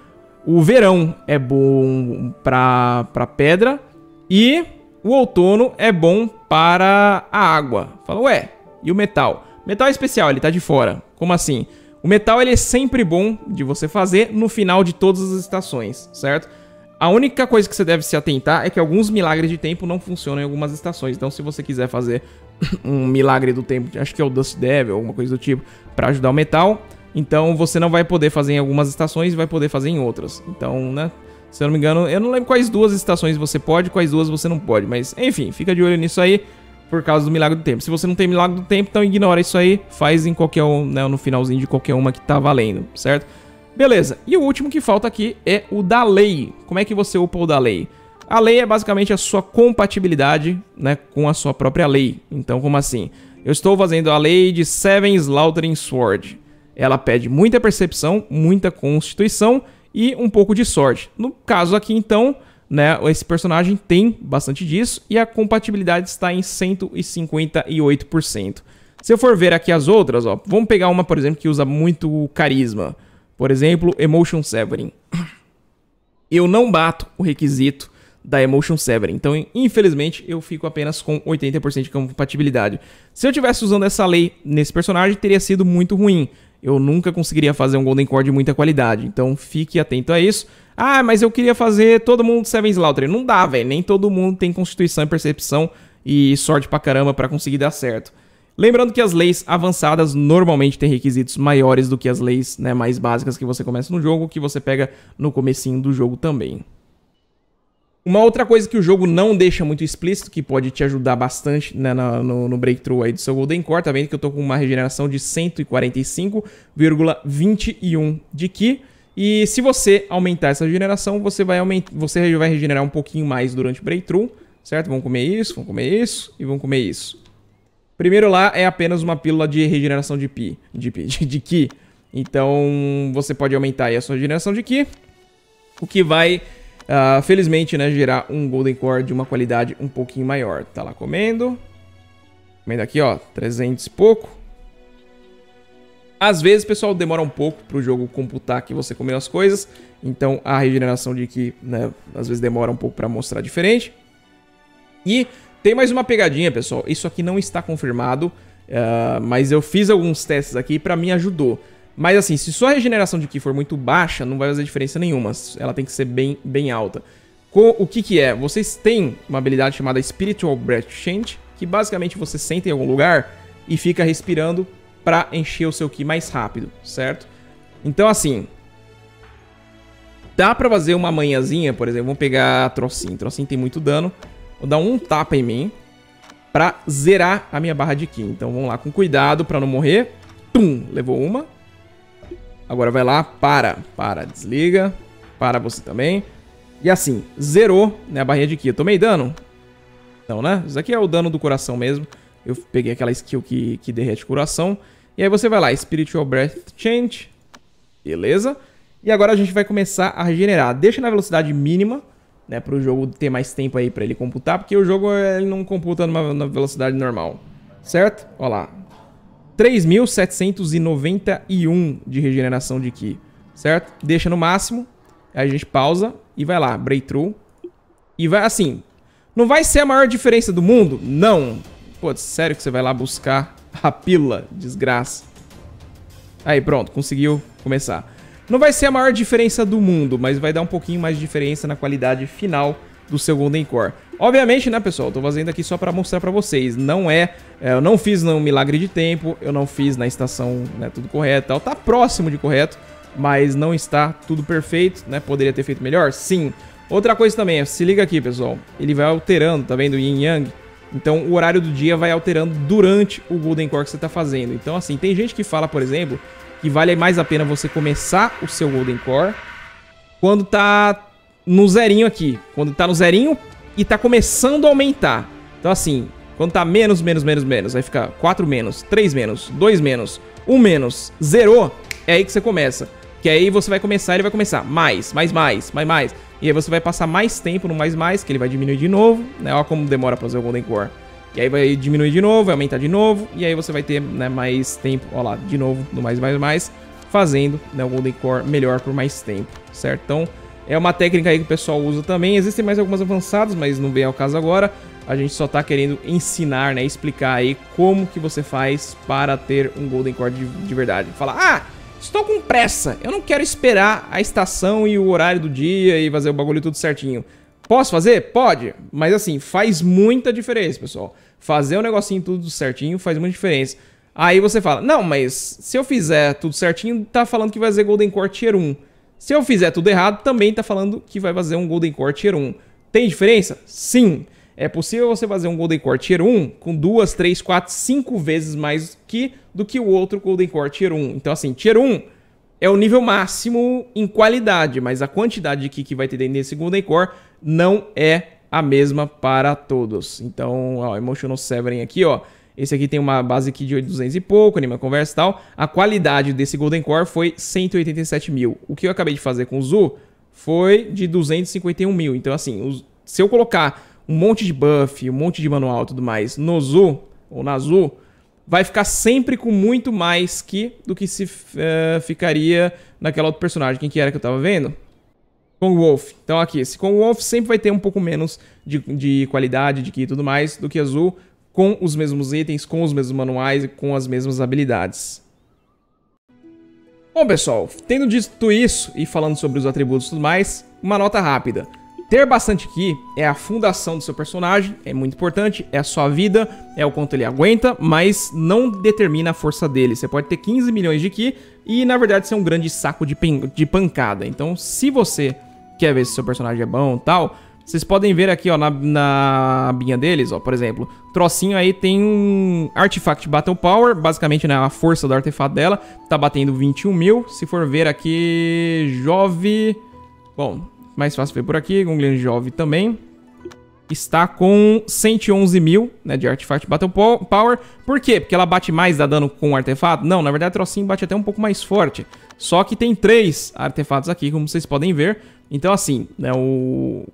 o verão é bom para para pedra e o outono é bom para a água. Fala, ué, e o metal? Metal é especial, ele tá de fora. Como assim? O metal ele é sempre bom de você fazer no final de todas as estações, certo? A única coisa que você deve se atentar é que alguns milagres de tempo não funcionam em algumas estações. Então, se você quiser fazer um milagre do tempo, acho que é o Dust Devil, alguma coisa do tipo, para ajudar o metal, então você não vai poder fazer em algumas estações e vai poder fazer em outras. Então, né? Se eu não me engano, eu não lembro quais duas estações você pode, quais duas você não pode. Mas, enfim, fica de olho nisso aí por causa do milagre do tempo. Se você não tem milagre do tempo, então ignora isso aí. Faz em qualquer um, né, no finalzinho de qualquer uma que tá valendo, certo? Beleza. E o último que falta aqui é o da lei. Como é que você upa o da lei? A lei é basicamente a sua compatibilidade né, com a sua própria lei. Então, como assim? Eu estou fazendo a lei de Seven Slaughtering Sword ela pede muita percepção, muita constituição e um pouco de sorte. No caso aqui, então, né, esse personagem tem bastante disso e a compatibilidade está em 158%. Se eu for ver aqui as outras, ó, vamos pegar uma, por exemplo, que usa muito carisma. Por exemplo, Emotion Severing. Eu não bato o requisito da Emotion Severing, então infelizmente eu fico apenas com 80% de compatibilidade. Se eu tivesse usando essa lei nesse personagem, teria sido muito ruim, eu nunca conseguiria fazer um Golden Core de muita qualidade. Então fique atento a isso. Ah, mas eu queria fazer todo mundo Seven Slaughter. Não dá, velho. Nem todo mundo tem constituição e percepção e sorte pra caramba pra conseguir dar certo. Lembrando que as leis avançadas normalmente têm requisitos maiores do que as leis né, mais básicas que você começa no jogo, que você pega no comecinho do jogo também. Uma outra coisa que o jogo não deixa muito explícito, que pode te ajudar bastante né, no, no, breakthrough aí do seu Golden Core, tá vendo que eu tô com uma regeneração de 145,21 de Ki. E se você aumentar essa regeneração, você vai, você vai regenerar um pouquinho mais durante o breakthrough, certo? Vamos comer isso, vamos comer isso e vamos comer isso. Primeiro lá é apenas uma pílula de regeneração de Pi, de, pi, de, de Ki. Então você pode aumentar aí a sua regeneração de Ki, o que vai uh, felizmente, né, gerar um Golden Core de uma qualidade um pouquinho maior. Tá lá comendo. Comendo aqui, ó, 300 e pouco. Às vezes, pessoal, demora um pouco para o jogo computar que você comeu as coisas, então a regeneração de que, né, às vezes demora um pouco para mostrar diferente. E tem mais uma pegadinha, pessoal. Isso aqui não está confirmado, uh, mas eu fiz alguns testes aqui e para mim ajudou. Mas assim, se sua regeneração de Ki for muito baixa, não vai fazer diferença nenhuma. Ela tem que ser bem, bem alta. Com, o que que é? Vocês têm uma habilidade chamada Spiritual Breath Change, que basicamente você senta em algum lugar e fica respirando para encher o seu Ki mais rápido, certo? Então assim, dá pra fazer uma manhãzinha, por exemplo, vamos pegar Trocinho. Trocin. Trocin tem muito dano. Vou dar um tapa em mim pra zerar a minha barra de Ki. Então vamos lá, com cuidado pra não morrer. Tum, levou uma. Agora vai lá, para, para, desliga, para você também. E assim, zerou né, a barrinha de Ki. Eu tomei dano? Não, né? Isso aqui é o dano do coração mesmo. Eu peguei aquela skill que, que derrete coração. E aí você vai lá, Spiritual Breath Change. Beleza. E agora a gente vai começar a regenerar. Deixa na velocidade mínima, né? Para o jogo ter mais tempo aí para ele computar. Porque o jogo ele não computa numa, numa velocidade normal. Certo? Olha lá. 3.791 de regeneração de Ki, certo? Deixa no máximo, a gente pausa e vai lá, breakthrough. E vai assim, não vai ser a maior diferença do mundo? Não. Pô, sério que você vai lá buscar a pila, desgraça. Aí, pronto, conseguiu começar. Não vai ser a maior diferença do mundo, mas vai dar um pouquinho mais de diferença na qualidade final do seu Golden Core. Obviamente, né, pessoal, eu tô fazendo aqui só para mostrar para vocês. Não é, é eu não fiz no milagre de tempo, eu não fiz na estação, né, tudo correto e tal. Tá próximo de correto, mas não está tudo perfeito, né? Poderia ter feito melhor? Sim. Outra coisa também, se liga aqui, pessoal. Ele vai alterando, tá vendo? Yin Yang. Então, o horário do dia vai alterando durante o Golden Core que você tá fazendo. Então, assim, tem gente que fala, por exemplo, que vale mais a pena você começar o seu Golden Core quando tá no zerinho aqui. Quando tá no zerinho, e tá começando a aumentar. Então assim, quando tá menos, menos, menos, menos, aí fica 4 menos, 3 menos, 2 menos, 1 menos, zerou, é aí que você começa. Que aí você vai começar, ele vai começar mais, mais, mais, mais, mais. E aí você vai passar mais tempo no mais, mais, que ele vai diminuir de novo, né? Olha como demora pra fazer o Golden Core. E aí vai diminuir de novo, vai aumentar de novo, e aí você vai ter né, mais tempo, ó lá, de novo, no mais, mais, mais, fazendo né, o Golden Core melhor por mais tempo, certo? Então, é uma técnica aí que o pessoal usa também. Existem mais algumas avançadas, mas não vem ao caso agora. A gente só está querendo ensinar, né? Explicar aí como que você faz para ter um Golden Cord de, de verdade. Falar, ah, estou com pressa. Eu não quero esperar a estação e o horário do dia e fazer o bagulho tudo certinho. Posso fazer? Pode. Mas assim, faz muita diferença, pessoal. Fazer o um negocinho tudo certinho faz muita diferença. Aí você fala, não, mas se eu fizer tudo certinho, tá falando que vai fazer Golden Core Tier 1. Se eu fizer tudo errado, também está falando que vai fazer um Golden Core Tier 1. Tem diferença? Sim. É possível você fazer um Golden Core Tier 1 com duas, três, quatro, cinco vezes mais que do que o outro Golden Core Tier 1. Então, assim, Tier 1 é o nível máximo em qualidade, mas a quantidade de ki que vai ter dentro desse Golden Core não é a mesma para todos. Então, ó, Emotional Severing aqui, ó. Esse aqui tem uma base aqui de 200 e pouco, anima conversa e tal. A qualidade desse Golden Core foi 187 mil. O que eu acabei de fazer com o Zu foi de 251 mil. Então, assim, se eu colocar um monte de buff, um monte de manual e tudo mais no Zu, ou na Zu, vai ficar sempre com muito mais que do que se uh, ficaria naquela outra personagem. Quem que era que eu tava vendo? Kong Wolf. Então aqui, esse Kong Wolf sempre vai ter um pouco menos de, de qualidade, de que e tudo mais, do que azul com os mesmos itens, com os mesmos manuais e com as mesmas habilidades. Bom, pessoal, tendo dito isso e falando sobre os atributos e tudo mais, uma nota rápida. Ter bastante Ki é a fundação do seu personagem, é muito importante, é a sua vida, é o quanto ele aguenta, mas não determina a força dele. Você pode ter 15 milhões de Ki e, na verdade, ser um grande saco de, de pancada. Então, se você quer ver se seu personagem é bom e tal, vocês podem ver aqui, ó, na, na abinha deles, ó, por exemplo, trocinho aí tem um Artifact Battle Power, basicamente, né, a força do artefato dela, tá batendo 21 mil, se for ver aqui, Jove, bom, mais fácil ver por aqui, Gongliano Jove também, está com 111 mil né, de Artifact Battle Power. Por quê? Porque ela bate mais, dá dano com o artefato? Não, na verdade Trocinho bate até um pouco mais forte. Só que tem três artefatos aqui, como vocês podem ver. Então assim, né, o,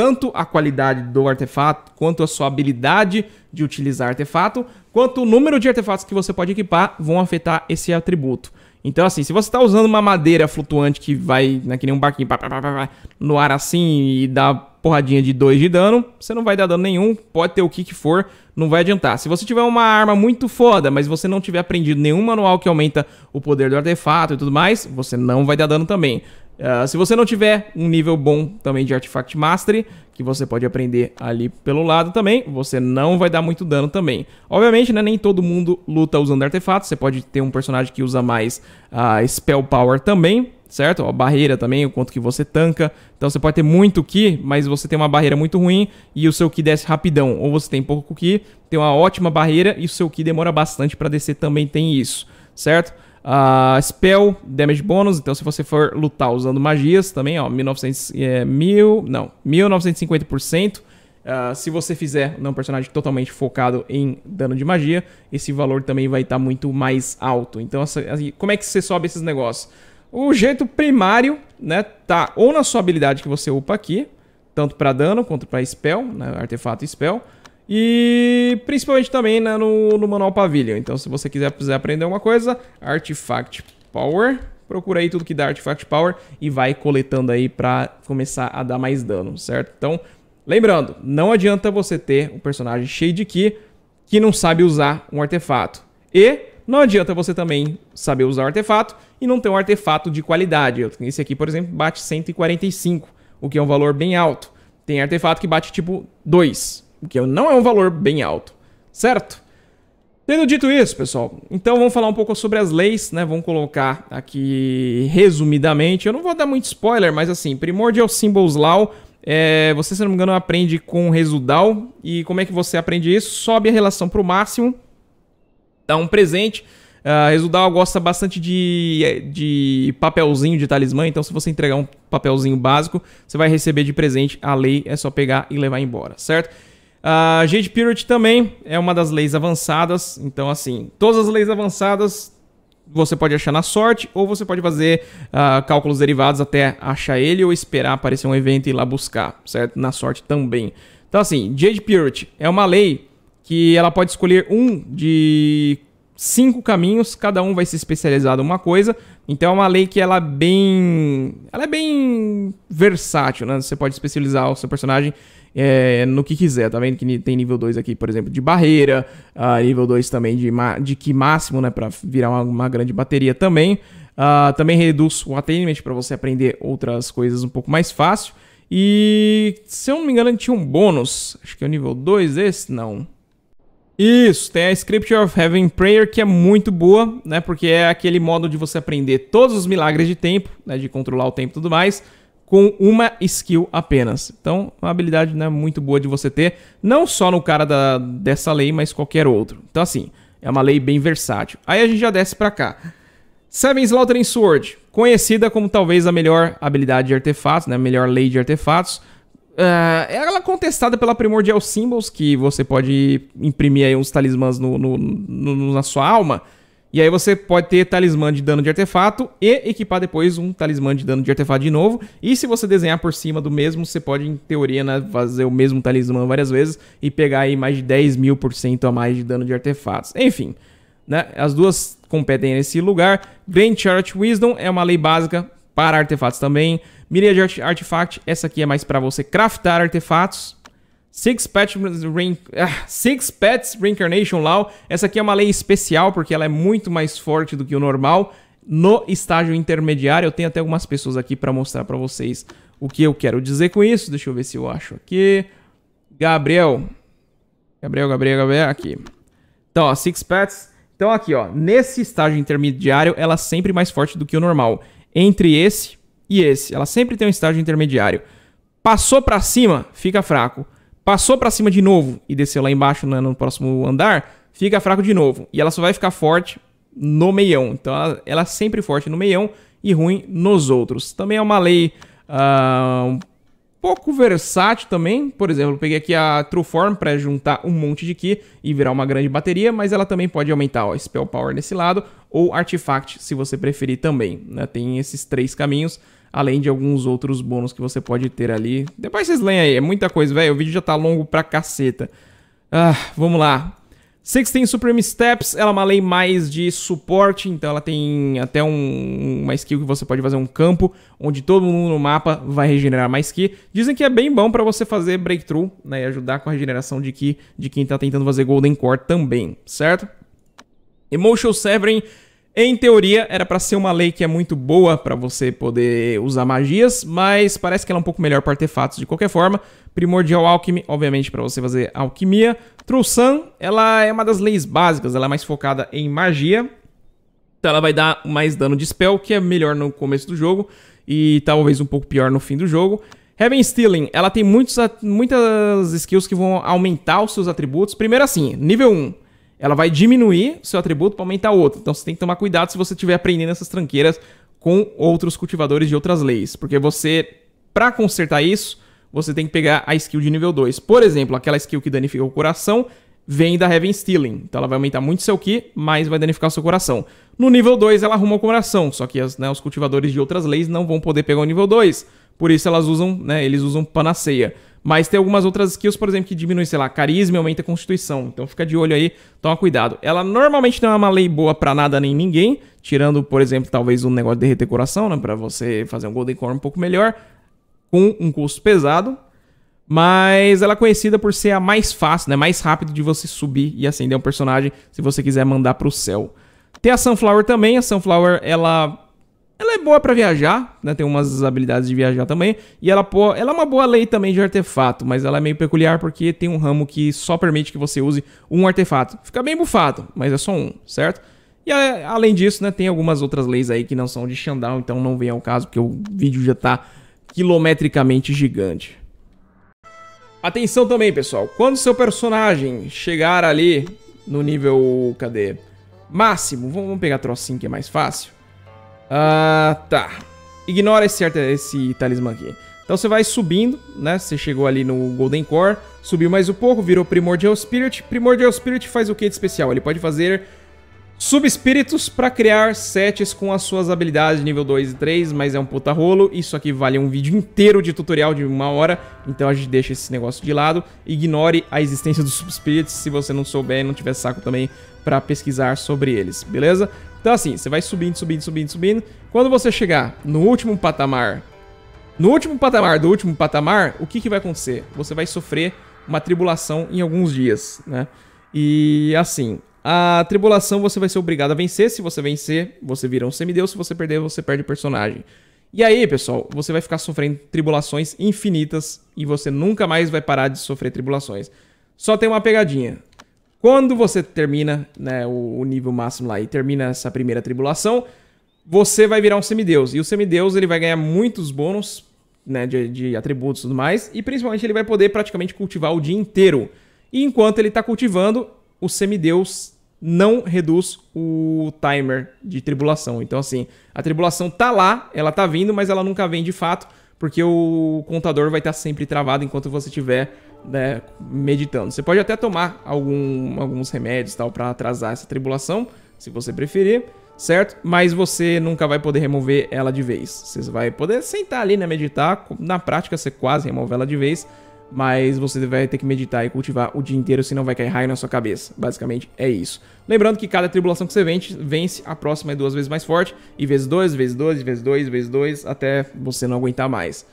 tanto a qualidade do artefato, quanto a sua habilidade de utilizar artefato, quanto o número de artefatos que você pode equipar vão afetar esse atributo. Então, assim, se você está usando uma madeira flutuante que vai, né, que nem um barquinho, pá, pá, pá, no ar assim e dá porradinha de 2 de dano, você não vai dar dano nenhum, pode ter o que que for, não vai adiantar. Se você tiver uma arma muito foda, mas você não tiver aprendido nenhum manual que aumenta o poder do artefato e tudo mais, você não vai dar dano também. Uh, se você não tiver um nível bom também de Artifact Mastery, que você pode aprender ali pelo lado também, você não vai dar muito dano também. Obviamente, né, nem todo mundo luta usando artefatos, você pode ter um personagem que usa mais uh, Spell Power também, certo? A barreira também, o quanto que você tanca. Então você pode ter muito Ki, mas você tem uma barreira muito ruim e o seu Ki desce rapidão. Ou você tem pouco Ki, tem uma ótima barreira e o seu Ki demora bastante para descer, também tem isso, certo? Uh, spell, damage bônus. Então, se você for lutar usando magias também, ó, 1900, é, mil, não, 1950%. Uh, ah, se você fizer um personagem totalmente focado em dano de magia, esse valor também vai estar tá muito mais alto. Então, essa, assim, como é que você sobe esses negócios? O jeito primário, né, tá ou na sua habilidade que você upa aqui, tanto para dano quanto para spell, né, artefato e spell e principalmente também né, no, no manual Pavilion. Então, se você quiser, quiser aprender alguma coisa, Artifact Power. Procura aí tudo que dá Artifact Power e vai coletando aí pra começar a dar mais dano, certo? Então, lembrando, não adianta você ter um personagem cheio de Ki que não sabe usar um artefato. E não adianta você também saber usar o artefato e não ter um artefato de qualidade. Esse aqui, por exemplo, bate 145, o que é um valor bem alto. Tem artefato que bate tipo 2 que é não é um valor bem alto, certo? Tendo dito isso, pessoal, então vamos falar um pouco sobre as leis, né? Vamos colocar aqui resumidamente. Eu não vou dar muito spoiler, mas assim, Primordial Symbols Law, é, você, se não me engano, aprende com Resudal. E como é que você aprende isso? Sobe a relação para o máximo, dá um presente. Uh, ah, Resudal gosta bastante de, de papelzinho de talismã, então se você entregar um papelzinho básico, você vai receber de presente a lei, é só pegar e levar embora, certo? A Jade Purity também é uma das leis avançadas. Então, assim, todas as leis avançadas você pode achar na sorte, ou você pode fazer uh, cálculos derivados até achar ele ou esperar aparecer um evento e ir lá buscar, certo? Na sorte também. Então, assim, Jade Purity é uma lei que ela pode escolher um de cinco caminhos, cada um vai se especializar em uma coisa. Então é uma lei que ela é bem, ela é bem versátil, né? Você pode especializar o seu personagem é, no que quiser, tá vendo? Que tem nível 2 aqui, por exemplo, de barreira, uh, nível 2 também de, de que máximo, né? Pra virar uma, uma grande bateria também. Uh, também reduz o atendimento para você aprender outras coisas um pouco mais fácil. E se eu não me engano, tinha um bônus. Acho que é o nível 2 esse? Não. Isso, tem a Scripture of Heaven Prayer, que é muito boa, né? Porque é aquele modo de você aprender todos os milagres de tempo, né? De controlar o tempo e tudo mais com uma skill apenas. Então, é uma habilidade né, muito boa de você ter, não só no cara da, dessa lei, mas qualquer outro. Então, assim, é uma lei bem versátil. Aí a gente já desce pra cá. Seven Slaughtering Sword, conhecida como talvez a melhor habilidade de artefatos, né, a melhor lei de artefatos. Uh, ela é contestada pela Primordial Symbols, que você pode imprimir aí uns talismãs no, no, no na sua alma. E aí você pode ter talismã de dano de artefato e equipar depois um talismã de dano de artefato de novo. E se você desenhar por cima do mesmo, você pode, em teoria, né, fazer o mesmo talismã várias vezes e pegar aí mais de 10 mil por cento a mais de dano de artefatos. Enfim, né, as duas competem nesse lugar. Grand Church Wisdom é uma lei básica para artefatos também. Miriam de Artifact, essa aqui é mais para você craftar artefatos Six Pets, ah, Six Pets Reincarnation Law. Essa aqui é uma lei especial porque ela é muito mais forte do que o normal no estágio intermediário. Eu tenho até algumas pessoas aqui para mostrar para vocês o que eu quero dizer com isso. Deixa eu ver se eu acho aqui. Gabriel. Gabriel, Gabriel, Gabriel, aqui. Então, ó, Six Pets. Então aqui, ó, nesse estágio intermediário, ela é sempre mais forte do que o normal. Entre esse e esse, ela sempre tem um estágio intermediário. Passou para cima, fica fraco passou para cima de novo e desceu lá embaixo no, né, no próximo andar, fica fraco de novo. E ela só vai ficar forte no meião. Então ela, ela é sempre forte no meião e ruim nos outros. Também é uma lei uh, um pouco versátil também. Por exemplo, eu peguei aqui a Trueform para juntar um monte de Ki e virar uma grande bateria, mas ela também pode aumentar o Spell Power nesse lado ou Artifact se você preferir também. Né? Tem esses três caminhos além de alguns outros bônus que você pode ter ali. Depois vocês leem aí, é muita coisa, velho, o vídeo já tá longo pra caceta. Ah, vamos lá. Sixteen Supreme Steps, ela é uma lei mais de suporte, então ela tem até um, uma skill que você pode fazer um campo, onde todo mundo no mapa vai regenerar mais ki. Dizem que é bem bom para você fazer breakthrough, né, e ajudar com a regeneração de ki de quem tá tentando fazer Golden Core também, certo? Emotional Severin em teoria, era para ser uma lei que é muito boa para você poder usar magias, mas parece que ela é um pouco melhor para artefatos de qualquer forma. Primordial Alchemy, obviamente, para você fazer alquimia. Troussan, ela é uma das leis básicas, ela é mais focada em magia. Então ela vai dar mais dano de spell, que é melhor no começo do jogo e talvez um pouco pior no fim do jogo. Heaven Stealing, ela tem muitos, muitas skills que vão aumentar os seus atributos. Primeiro assim, nível 1, ela vai diminuir seu atributo para aumentar outro. Então você tem que tomar cuidado se você estiver aprendendo essas tranqueiras com outros cultivadores de outras leis. Porque você, para consertar isso, você tem que pegar a skill de nível 2. Por exemplo, aquela skill que danifica o coração vem da Heaven Stealing. Então ela vai aumentar muito seu Ki, mas vai danificar o seu coração. No nível 2 ela arruma o coração, só que as, né, os cultivadores de outras leis não vão poder pegar o nível 2. Por isso elas usam, né, eles usam Panaceia. Mas tem algumas outras skills, por exemplo, que diminuem, sei lá, carisma e aumenta a constituição. Então fica de olho aí, toma cuidado. Ela normalmente não é uma lei boa para nada nem ninguém, tirando, por exemplo, talvez um negócio de derreter coração, né? Pra você fazer um Golden Core um pouco melhor, com um custo pesado. Mas ela é conhecida por ser a mais fácil, né? Mais rápido de você subir e acender um personagem se você quiser mandar pro céu. Tem a Sunflower também. A Sunflower, ela ela é boa para viajar, né? Tem umas habilidades de viajar também. E ela, pô, ela é uma boa lei também de artefato, mas ela é meio peculiar porque tem um ramo que só permite que você use um artefato. Fica bem bufado, mas é só um, certo? E a, é, além disso, né, tem algumas outras leis aí que não são de Xandal, então não vem ao caso, porque o vídeo já tá quilometricamente gigante. Atenção também, pessoal. Quando seu personagem chegar ali no nível... cadê? Máximo, vamos pegar trocinho que é mais fácil ah, tá. Ignora esse, esse talismã aqui. Então você vai subindo, né? Você chegou ali no Golden Core, subiu mais um pouco, virou Primordial Spirit. Primordial Spirit faz o que de especial? Ele pode fazer subespíritos para criar sets com as suas habilidades nível 2 e 3, mas é um puta rolo. Isso aqui vale um vídeo inteiro de tutorial de uma hora, então a gente deixa esse negócio de lado. Ignore a existência dos subespíritos se você não souber e não tiver saco também para pesquisar sobre eles, beleza? Então assim, você vai subindo, subindo, subindo, subindo. Quando você chegar no último patamar, no último patamar do último patamar, o que, que vai acontecer? Você vai sofrer uma tribulação em alguns dias, né? E assim, a tribulação você vai ser obrigado a vencer. Se você vencer, você vira um semideus. Se você perder, você perde o personagem. E aí, pessoal, você vai ficar sofrendo tribulações infinitas e você nunca mais vai parar de sofrer tribulações. Só tem uma pegadinha. Quando você termina né, o, o nível máximo lá e termina essa primeira tribulação, você vai virar um semideus. E o semideus ele vai ganhar muitos bônus né, de, de atributos e tudo mais. E principalmente ele vai poder praticamente cultivar o dia inteiro. E enquanto ele está cultivando, o semideus não reduz o timer de tribulação. Então, assim, a tribulação tá lá, ela tá vindo, mas ela nunca vem de fato, porque o contador vai estar tá sempre travado enquanto você tiver né, meditando. Você pode até tomar algum, alguns remédios tal para atrasar essa tribulação, se você preferir, certo? Mas você nunca vai poder remover ela de vez. Você vai poder sentar ali, né, meditar. Na prática, você quase remove ela de vez, mas você vai ter que meditar e cultivar o dia inteiro, senão vai cair raio na sua cabeça. Basicamente é isso. Lembrando que cada tribulação que você vence, vence a próxima é duas vezes mais forte, e vezes dois, vezes dois, vezes dois, vezes dois, até você não aguentar mais.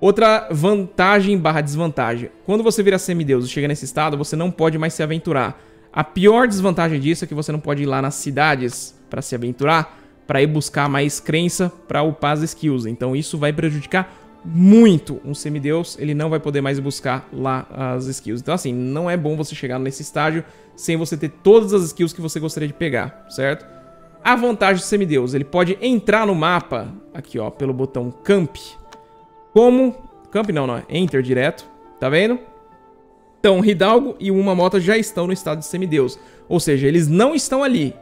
Outra vantagem barra desvantagem. Quando você vira semideus e chega nesse estado, você não pode mais se aventurar. A pior desvantagem disso é que você não pode ir lá nas cidades para se aventurar, para ir buscar mais crença para upar as skills. Então isso vai prejudicar muito um semideus, ele não vai poder mais buscar lá as skills. Então assim, não é bom você chegar nesse estágio sem você ter todas as skills que você gostaria de pegar, certo? A vantagem do semideus, ele pode entrar no mapa, aqui ó, pelo botão camp, como... Camp não, não. Enter direto. Tá vendo? Então, Hidalgo e uma Mota já estão no estado de semideus. Ou seja, eles não estão ali.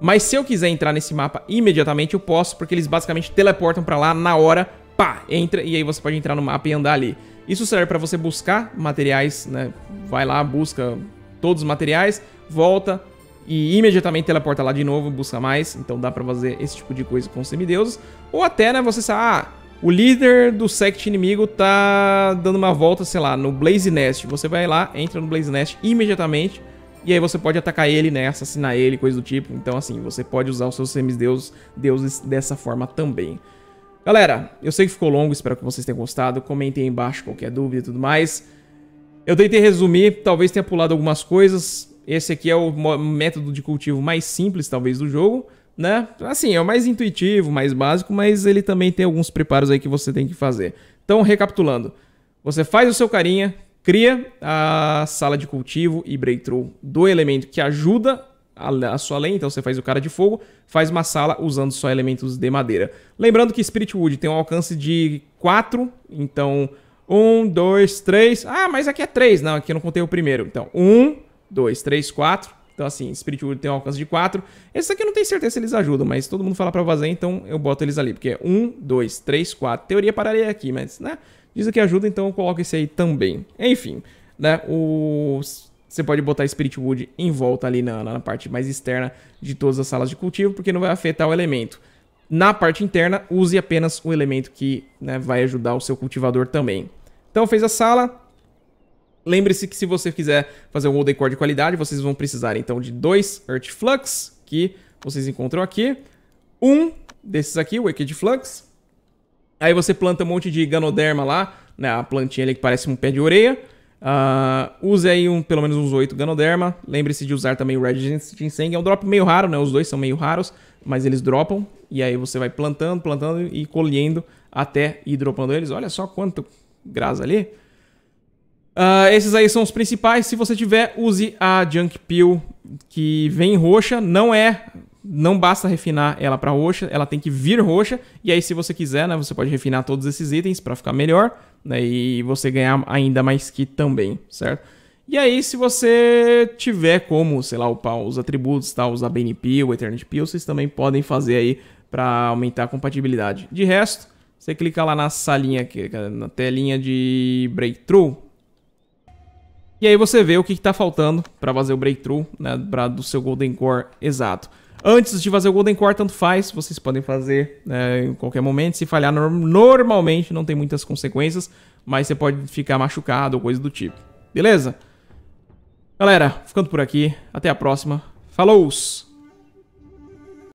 Mas se eu quiser entrar nesse mapa imediatamente, eu posso, porque eles basicamente teleportam pra lá na hora, pá, entra, e aí você pode entrar no mapa e andar ali. Isso serve pra você buscar materiais, né? Vai lá, busca todos os materiais, volta, e imediatamente teleporta lá de novo, busca mais. Então dá pra fazer esse tipo de coisa com os semideuses. Ou até, né, você sabe, ah, o líder do sect inimigo tá dando uma volta, sei lá, no Blaze Nest. Você vai lá, entra no Blaze Nest imediatamente. E aí você pode atacar ele, né? Assassinar ele, coisa do tipo. Então, assim, você pode usar os seus semideuses deuses dessa forma também. Galera, eu sei que ficou longo, espero que vocês tenham gostado. Comentem aí embaixo qualquer dúvida e tudo mais. Eu tentei resumir, talvez tenha pulado algumas coisas. Esse aqui é o método de cultivo mais simples, talvez, do jogo né? Assim, é o mais intuitivo, mais básico, mas ele também tem alguns preparos aí que você tem que fazer. Então, recapitulando, você faz o seu carinha, cria a sala de cultivo e breakthrough do elemento que ajuda a, sua lei, então você faz o cara de fogo, faz uma sala usando só elementos de madeira. Lembrando que Spirit Wood tem um alcance de 4, então 1, 2, 3. Ah, mas aqui é 3, não, aqui eu não contei o primeiro. Então 1, 2, 3, 4. Então, assim, Spirit Wood tem um alcance de 4. Esse aqui eu não tenho certeza se eles ajudam, mas todo mundo fala pra fazer, então eu boto eles ali. Porque é 1, 2, 3, 4. Teoria pararia aqui, mas, né? Diz que ajuda, então eu coloco esse aí também. Enfim, né? O... Você pode botar Spirit Wood em volta ali na, na parte mais externa de todas as salas de cultivo, porque não vai afetar o elemento. Na parte interna, use apenas o elemento que né, vai ajudar o seu cultivador também. Então fez a sala, Lembre-se que se você quiser fazer um Golden Core de qualidade, vocês vão precisar então de dois Earth Flux, que vocês encontram aqui. Um desses aqui, o Wicked Flux. Aí você planta um monte de Ganoderma lá, né, a plantinha ali que parece um pé de orelha. Uh, use aí um, pelo menos uns 8 Ganoderma. Lembre-se de usar também o Red Ginseng. É um drop meio raro, né? Os dois são meio raros, mas eles dropam. E aí você vai plantando, plantando e colhendo até ir dropando eles. Olha só quanto graça ali. Uh, esses aí são os principais. Se você tiver, use a Junk Peel que vem roxa. Não é. Não basta refinar ela para roxa, ela tem que vir roxa. E aí, se você quiser, né, você pode refinar todos esses itens para ficar melhor. Né, e você ganhar ainda mais que também, certo? E aí, se você tiver como, sei lá, upar os atributos, tá? usar BNP, Peel, Eternity Peel, vocês também podem fazer aí para aumentar a compatibilidade. De resto, você clica lá na salinha, aqui, na telinha de Breakthrough e aí você vê o que está faltando para fazer o breakthrough né, pra, do seu Golden Core exato. Antes de fazer o Golden Core, tanto faz, vocês podem fazer né, em qualquer momento. Se falhar normalmente, não tem muitas consequências, mas você pode ficar machucado ou coisa do tipo. Beleza? Galera, ficando por aqui. Até a próxima. Falou!